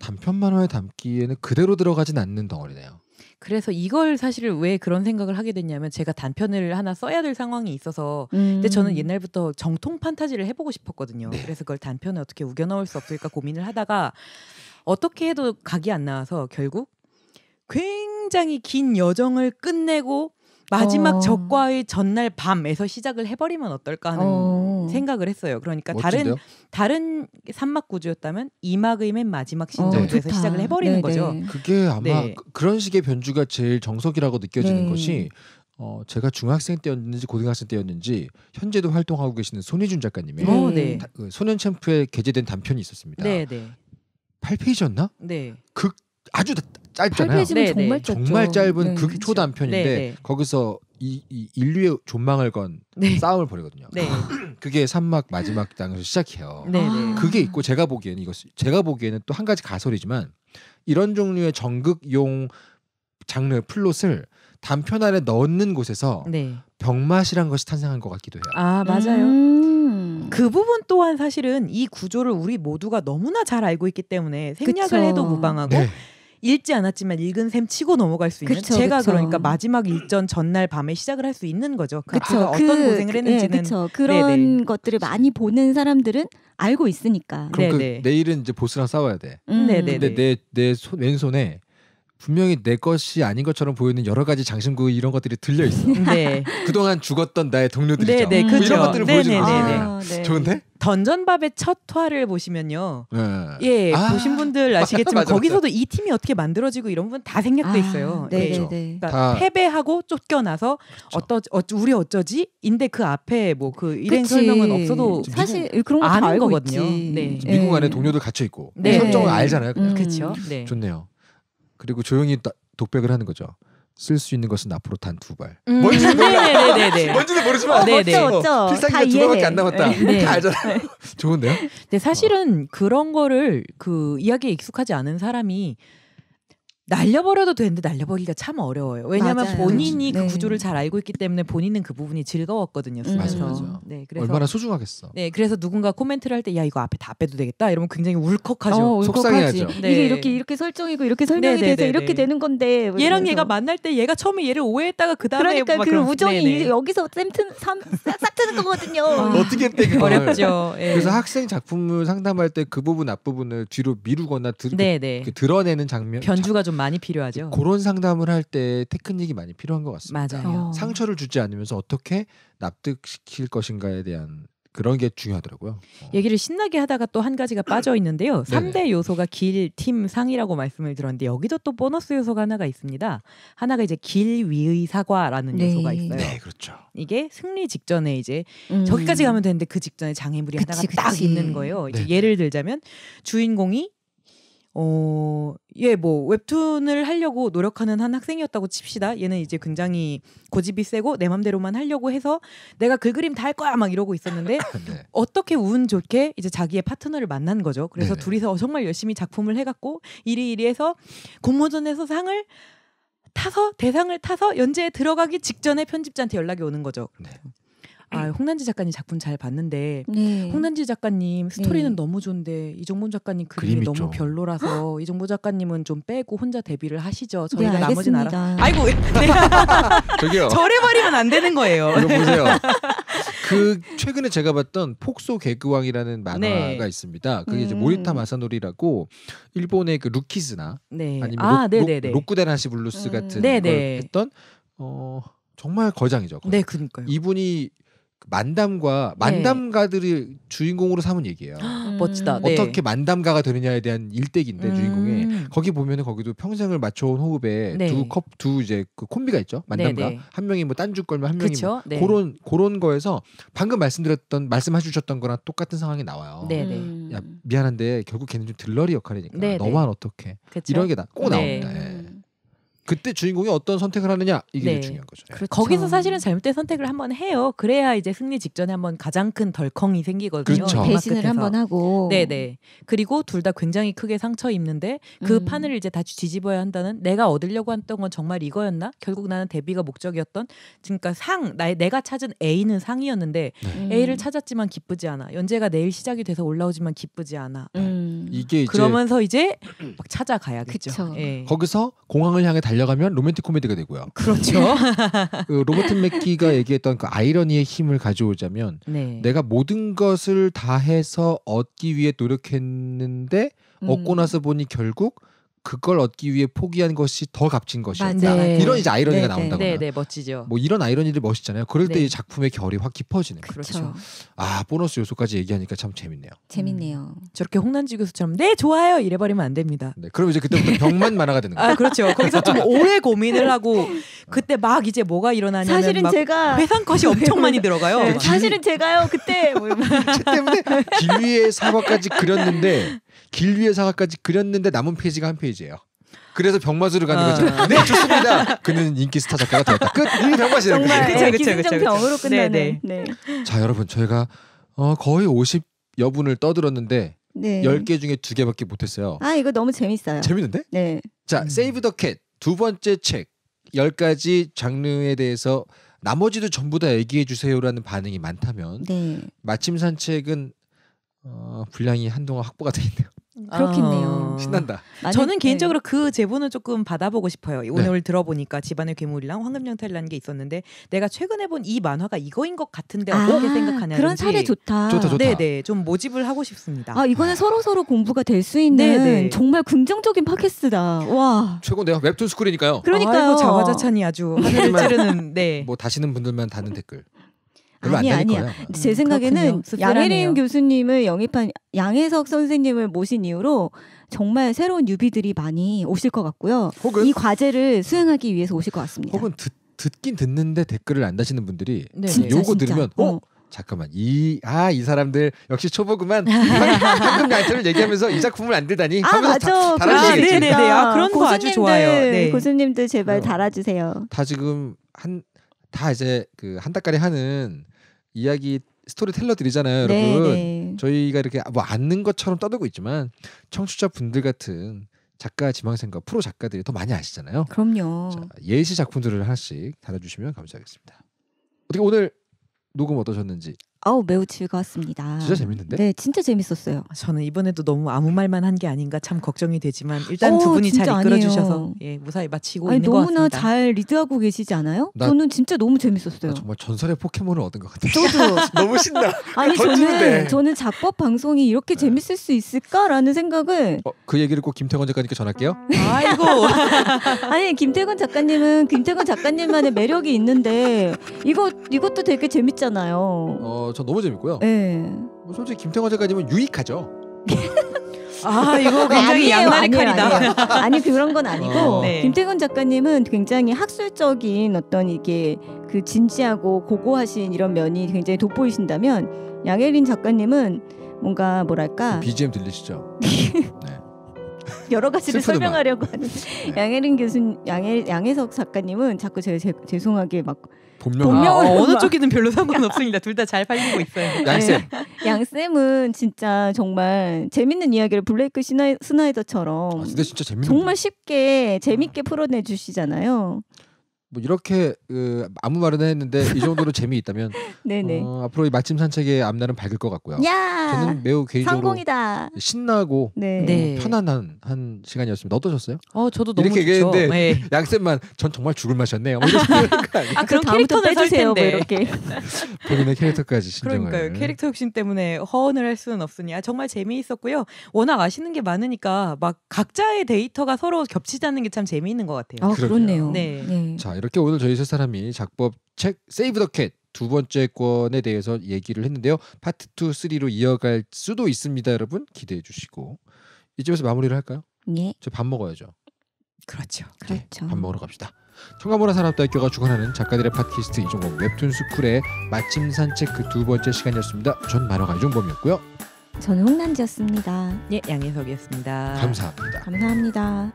단편 만화에 담기에는 그대로 들어가진 않는 덩어리네요. 그래서 이걸 사실 왜 그런 생각을 하게 됐냐면 제가 단편을 하나 써야 될 상황이 있어서 음. 근데 저는 음. 옛날부터 정통 판타지를 해보고 싶었거든요. 네. 그래서 그걸 단편에 어떻게 우겨 넣을 수 없을까 고민을 하다가 어떻게 해도 각이 안 나와서 결국 굉장히 긴 여정을 끝내고 마지막 어. 적과의 전날 밤에서 시작을 해버리면 어떨까 하는 어. 생각을 했어요. 그러니까 멋진데요? 다른 다른 3막 구조였다면 이막의맨 마지막 신전에서 어, 시작을 해버리는 네네. 거죠. 네, 네. 그게 아마 네. 그, 그런 식의 변주가 제일 정석이라고 느껴지는 네. 것이 어, 제가 중학생 때였는지 고등학생 때였는지 현재도 활동하고 계시는 손희준 작가님의 오, 네. 어, 네. 다, 그 소년 챔프에 게재된 단편이 있었습니다. 네, 네. 8페이지였나? 네. 극 그 아주 짧잖아요. 8페이지면 네, 정말 짧죠. 정말 짧은 네, 극초 단편인데 네, 거기서 이, 이, 인류의 존망을 건 싸움을 벌이거든요. 그게 산막 마지막 장에서 시작해요. 아. 그게 있고 제가 보기에는 이것 제가 보기에는 또 한 가지 가설이지만 이런 종류의 정극용 장르의 플롯을 단편 안에 넣는 곳에서 네. 병맛이란 것이 탄생한 것 같기도 해요. 아 맞아요. 음. 그 부분 또한 사실은 이 구조를 우리 모두가 너무나 잘 알고 있기 때문에 생략을 그쵸. 해도 무방하고 네. 읽지 않았지만 읽은 셈 치고 넘어갈 수 있는 그쵸, 제가 그쵸. 그러니까 마지막 일전 전날 밤에 시작을 할 수 있는 거죠. 그 그쵸 그, 어떤 고생을 그, 예, 했는지는 네, 그런 네네. 것들을 많이 보는 사람들은 알고 있으니까. 그럼 네, 그 네. 내일은 이제 보스랑 싸워야 돼. 음. 네, 근데 내 내 왼손에 분명히 내 것이 아닌 것처럼 보이는 여러 가지 장신구 이런 것들이 들려 있어. 네. 그동안 죽었던 나의 동료들이죠. 네, 네, 뭐 이런 것들을 보여주는 거 아, 네. 좋은데? 던전밥의 첫 화를 보시면요. 네. 예, 아, 보신 분들 아시겠지만 맞아, 맞아, 거기서도 이 팀이 어떻게 만들어지고 이런 분 다 생략돼 아, 있어요. 네, 예. 네 그렇죠. 네, 그러니까 패배하고 쫓겨나서 그렇죠. 어떠 어떠 우리 어쩌지? 인데 그 앞에 뭐그 일행 설명은 없어도 사실 그런 거다 아는 거거든요. 있지. 네. 네. 미국 안에 동료들 갇혀 있고 네. 설정을 알잖아요. 그냥. 음. 그렇죠. 좋네요. 그리고 조용히 독백을 하는 거죠. 쓸수 있는 것은 앞으로 단 두 발. 음. 뭔지 몰라. 네네네. 네, 네, 네. 뭔지는 모르지만 어, 네네. 멋져, 어, 필살기가 두 발밖에 안 남았다. 네. 다 알잖아. 요 좋은데요? 근데 사실은 어. 그런 거를 그 이야기에 익숙하지 않은 사람이 날려버려도 되는데 날려버리기가 참 어려워요. 왜냐하면 맞아요. 본인이 그 네. 그 구조를 잘 알고 있기 때문에 본인은 그 부분이 즐거웠거든요. 음. 쓰 맞아, 맞 네, 그래서 얼마나 소중하겠어. 네, 그래서 누군가 코멘트를 할 때 야 이거 앞에 다 빼도 되겠다 이러면 굉장히 울컥하죠. 어, 속상해하죠. 네. 이게 이렇게 이렇게 설정이고 이렇게 설명이 네네네네. 네, 돼서 네, 이렇게 네. 되는 건데 얘랑 그래서. 얘가 만날 때 얘가 처음에 얘를 오해했다가 그 다음에 그러니까 그 우정이 네네. 여기서 샘튼싹 트는 거거든요. 아, 어떻게 빼 어렵죠. 네. 그래서 학생 작품을 상담할 때 그 부분 앞 부분을 뒤로 미루거나 들, 그, 그, 드러내는 장면 변주가 좀 많이 필요하죠. 그런 상담을 할 때 테크닉이 많이 필요한 것 같습니다. 맞아요. 어. 상처를 주지 않으면서 어떻게 납득시킬 것인가에 대한 그런 게 중요하더라고요. 어. 얘기를 신나게 하다가 또 한 가지가 빠져 있는데요. 네. 삼대 요소가 길, 팀, 상이라고 말씀을 들었는데 여기도 또 보너스 요소가 하나가 있습니다. 하나가 이제 길 위의 사과라는 네. 요소가 있어요. 네, 그렇죠. 이게 승리 직전에 이제 음. 저기까지 가면 되는데 그 직전에 장애물이 그치, 하나가 그치. 있는 거예요. 네. 예를 들자면 주인공이 어, 예, 뭐, 웹툰을 하려고 노력하는 한 학생이었다고 칩시다. 얘는 이제 굉장히 고집이 세고 내 맘대로만 하려고 해서 내가 그 그림 다 할 거야! 막 이러고 있었는데 네. 어떻게 운 좋게 이제 자기의 파트너를 만난 거죠. 그래서 네네. 둘이서 어, 정말 열심히 작품을 해갖고 이리이리 해서 공모전에서 상을 타서 대상을 타서 연재에 들어가기 직전에 편집자한테 연락이 오는 거죠. 네. 아 네. 홍난지 작가님 작품 잘 봤는데 네. 홍난지 작가님 스토리는 네. 너무 좋은데 이종문 작가님 그림이 그림 너무 있죠. 별로라서 이종문 작가님은 좀 빼고 혼자 데뷔를 하시죠. 저희가 네, 나머진 알아. 아이고 네. 저기요. 저래버리면 안 되는 거예요. 이거 보세요. 그 최근에 제가 봤던 폭소 개그왕이라는 만화가 네. 있습니다. 그게 이제 음. 모리타 마사노리라고 일본의 그 루키즈나 아니면 아, 로, 쿠데나시 블루스 음. 같은 걸 했던 어 정말 거장이죠. 거장. 네, 그니까요 이분이 만담과 네. 만담가들이 네. 주인공으로 삼은 얘기예요. 음. 멋지다. 네. 어떻게 네. 만담가가 되느냐에 대한 일대기인데 음. 주인공이 거기 보면은 거기도 평생을 맞춰온 호흡에 네. 두컵두 이제 그 콤비가 있죠. 만담가 네, 한 명이 뭐 딴죽 걸면 한 명이 그쵸? 뭐 그런 그런 거에서 방금 말씀드렸던 말씀해 주셨던 거랑 똑같은 상황이 나와요. 음. 야 미안한데 결국 걔는 좀 들러리 역할이니까 너만 어떻게 이런 게꼭 나옵니다. 예. 그때 주인공이 어떤 선택을 하느냐 이게 네. 중요한 거죠. 그 거기서 사실은 잘못된 선택을 한번 해요. 그래야 이제 승리 직전에 한번 가장 큰 덜컹이 생기거든요. 그렇죠. 배신을 한번 하고. 네네. 네. 그리고 둘 다 굉장히 크게 상처 입는데 그 음. 판을 이제 다시 뒤집어야 한다는 내가 얻으려고 했던 건 정말 이거였나? 결국 나는 데뷔가 목적이었던 그러니까 상 나의 내가 찾은 A는 상이었는데 네. 음. A를 찾았지만 기쁘지 않아. 연재가 내일 시작이 돼서 올라오지만 기쁘지 않아. 음. 이게 이제 그러면서 이제 막 찾아가야겠죠. 예. 거기서 공항을 향해 달려 달려가면 로맨틱 코미디가 되고요. 그렇죠. 그 로버트 맥키가 얘기했던 그 아이러니의 힘을 가져오자면 네. 내가 모든 것을 다 해서 얻기 위해 노력했는데 음. 얻고 나서 보니 결국 그걸 얻기 위해 포기한 것이 더 값진 것이다 네. 이런 이제 아이러니가 네, 네. 나온다거 네, 네, 멋지죠. 뭐 이런 아이러니들 멋있잖아요. 그럴 때이 네. 작품의 결이 확 깊어지는 거죠. 그렇죠. 아 보너스 요소까지 얘기하니까 참 재밌네요. 재밌네요. 음. 저렇게 홍난지 교수처럼 네 좋아요 이래버리면 안 됩니다. 네, 그럼 이제 그때부터 병만 만화가 되는 거예요. 아 그렇죠. 거기서 좀 오래 고민을 하고 네. 그때 막 이제 뭐가 일어나냐 사실은 제가 회상 컷이 엄청 많이 들어가요. 네, 사실은 제가요 그때 뭐. 때문에 김위의 사과까지 그렸는데 길 위의 사과까지 그렸는데 남은 페이지가 한 페이지예요. 그래서 병맛으로 가는 어. 거죠. 네, 좋습니다. 그는 인기 스타 작가가 되었다. 끝. 이병맛이 정말 그쵸, 그쵸, 기 병으로 네, 끝나는. 네, 네. 네. 자, 여러분 저희가 어, 거의 50여 분을 떠들었는데 네. 10개 중에 2개밖에 못 했어요. 아, 이거 너무 재밌어요. 재밌는데? 네. 자, 음. 세이브 더 캣 두 번째 책 10가지 장르에 대해서 나머지도 전부 다 얘기해 주세요라는 반응이 많다면 네. 마침 산책은 어, 분량이 한동안 확보가 돼 있네요. 그렇겠네요. 어. 신난다. 저는 네. 개인적으로 그 제보는 조금 받아보고 싶어요. 오늘 네. 들어보니까 집안의 괴물이랑 황금영탈이라는 게 있었는데 내가 최근에 본 이 만화가 이거인 것 같은데 아, 어떻게 생각하냐 그런 사례 좋다. 좋다 좋다. 네네 좀 모집을 하고 싶습니다. 아 이거는 네. 서로 서로 공부가 될 수 있는 네네. 정말 긍정적인 팟캐스트다. 와최고인데 웹툰 스쿨이니까요. 그러니까요. 아 자화자찬이 아주 하늘을 찌르는. 네. 뭐 다시는 분들만 다는 댓글. 아니 아니야. 거예요. 제 음, 생각에는 음, 양혜림 교수님을 영입한 양혜석 선생님을 모신 이후로 정말 새로운 유비들이 많이 오실 것 같고요. 이 과제를 수행하기 위해서 오실 것 같습니다. 혹은 듣, 듣긴 듣는데 댓글을 안 다시는 분들이 네. 진짜, 네, 요거 진짜. 들으면 어? 어. 잠깐만 이아이 아, 이 사람들 역시 초보구만 방금 나한테를 얘기하면서 이 작품을 안 들다니 아 맞아 다, 달아주겠지 아, 네네네 네, 네, 아, 그런 거 아주 좋아요 네. 고수님들 제발 어, 달아주세요 다 지금 한다 이제 그한 달까리 하는 이야기 스토리텔러들이잖아요, 네, 여러분. 네. 저희가 이렇게 뭐 아는 것처럼 떠들고 있지만 청취자분들 같은 작가 지망생과 프로 작가들이 더 많이 아시잖아요. 그럼요. 자, 예시 작품들을 하나씩 달아주시면 감사하겠습니다. 어떻게 오늘 녹음 어떠셨는지 아우 매우 즐거웠습니다. 진짜 재밌는데? 네, 진짜 재밌었어요. 아, 저는 이번에도 너무 아무 말만 한 게 아닌가 참 걱정이 되지만 일단 어, 두 분이 잘 이끌어 주셔서 예, 무사히 마치고 아니, 있는 것 같습니다. 너무나 잘 리드하고 계시지 않아요? 나, 저는 진짜 너무 재밌었어요. 정말 전설의 포켓몬을 얻은 것 같아요. 저도 너무 신나. 아니 저는 저는 작법 방송이 이렇게 네. 재밌을 수 있을까라는 생각을 어, 그 얘기를 꼭 김태건 작가님께 전할게요. 아이고. 아니 김태건 작가님은 김태건 작가님만의 매력이 있는데 이거 이것도 되게 재밌잖아요. 어, 전 너무 재밌고요. 네. 뭐 솔직히 김태관 작가님은 유익하죠. 아 이거 굉장히 양날의 칼이다. 아니에요. 아니 그런 건 아니고 어. 네. 김태건 작가님은 굉장히 학술적인 어떤 이게 그 진지하고 고고하신 이런 면이 굉장히 돋보이신다면 양혜린 작가님은 뭔가 뭐랄까 그 BGM 들리시죠? 네. 여러 가지를 설명하려고 하는 네. 양혜린 교수 양혜 양혜석 작가님은 자꾸 제가 제, 죄송하게 막 본명 아, 어, 어느 쪽이든 별로 상관없습니다. 둘 다 잘 팔리고 있어요. 양쌤. 네. 양쌤은 진짜 정말 재밌는 이야기를 블레이크 스나이더처럼 아, 근데 진짜 재밌는 정말 쉽게 재밌게 아. 풀어내 주시잖아요. 뭐 이렇게 그 아무 말이나 했는데 이 정도로 재미있다면 어, 앞으로 이 맛집 산책의 앞날은 밝을 것 같고요. 야! 저는 매우 개인적으로 성공이다. 신나고 네. 음, 네. 편안한 한 시간이었습니다. 어떠셨어요? 어 저도 너무 이렇게 좋죠. 얘기했는데 네. 양쌤만 전 정말 죽을 맛이었네요. 뭐 아 그런 캐릭터 빼주세요. 뭐 이렇게 본인의 캐릭터까지 신정을. 그러니까요. 캐릭터 욕심 때문에 허언을 할 수는 없으니 아, 정말 재미있었고요. 워낙 아시는 게 많으니까 막 각자의 데이터가 서로 겹치지 않는 게 참 재미있는 것 같아요. 아 그렇네요. 네. 자 이렇게 오늘 저희 세 사람이 작법 책 세이브 더 캣 두 번째 권에 대해서 얘기를 했는데요. 파트 2, 3로 이어갈 수도 있습니다, 여러분. 기대해 주시고. 이쯤에서 마무리를 할까요? 예. 저밥 먹어야죠. 그렇죠. 네, 그렇죠. 밥 먹으러 갑시다. 청가문화 산업대학교가 주관하는 작가들의 팟캐스트 이종범 웹툰 스쿨의 마침 산책 그 두 번째 시간이었습니다. 전 만화가 이종범이었고요. 저는 홍남지였습니다. 예, 양혜석이었습니다. 감사합니다. 감사합니다.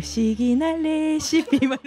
급식이 날 레시피 말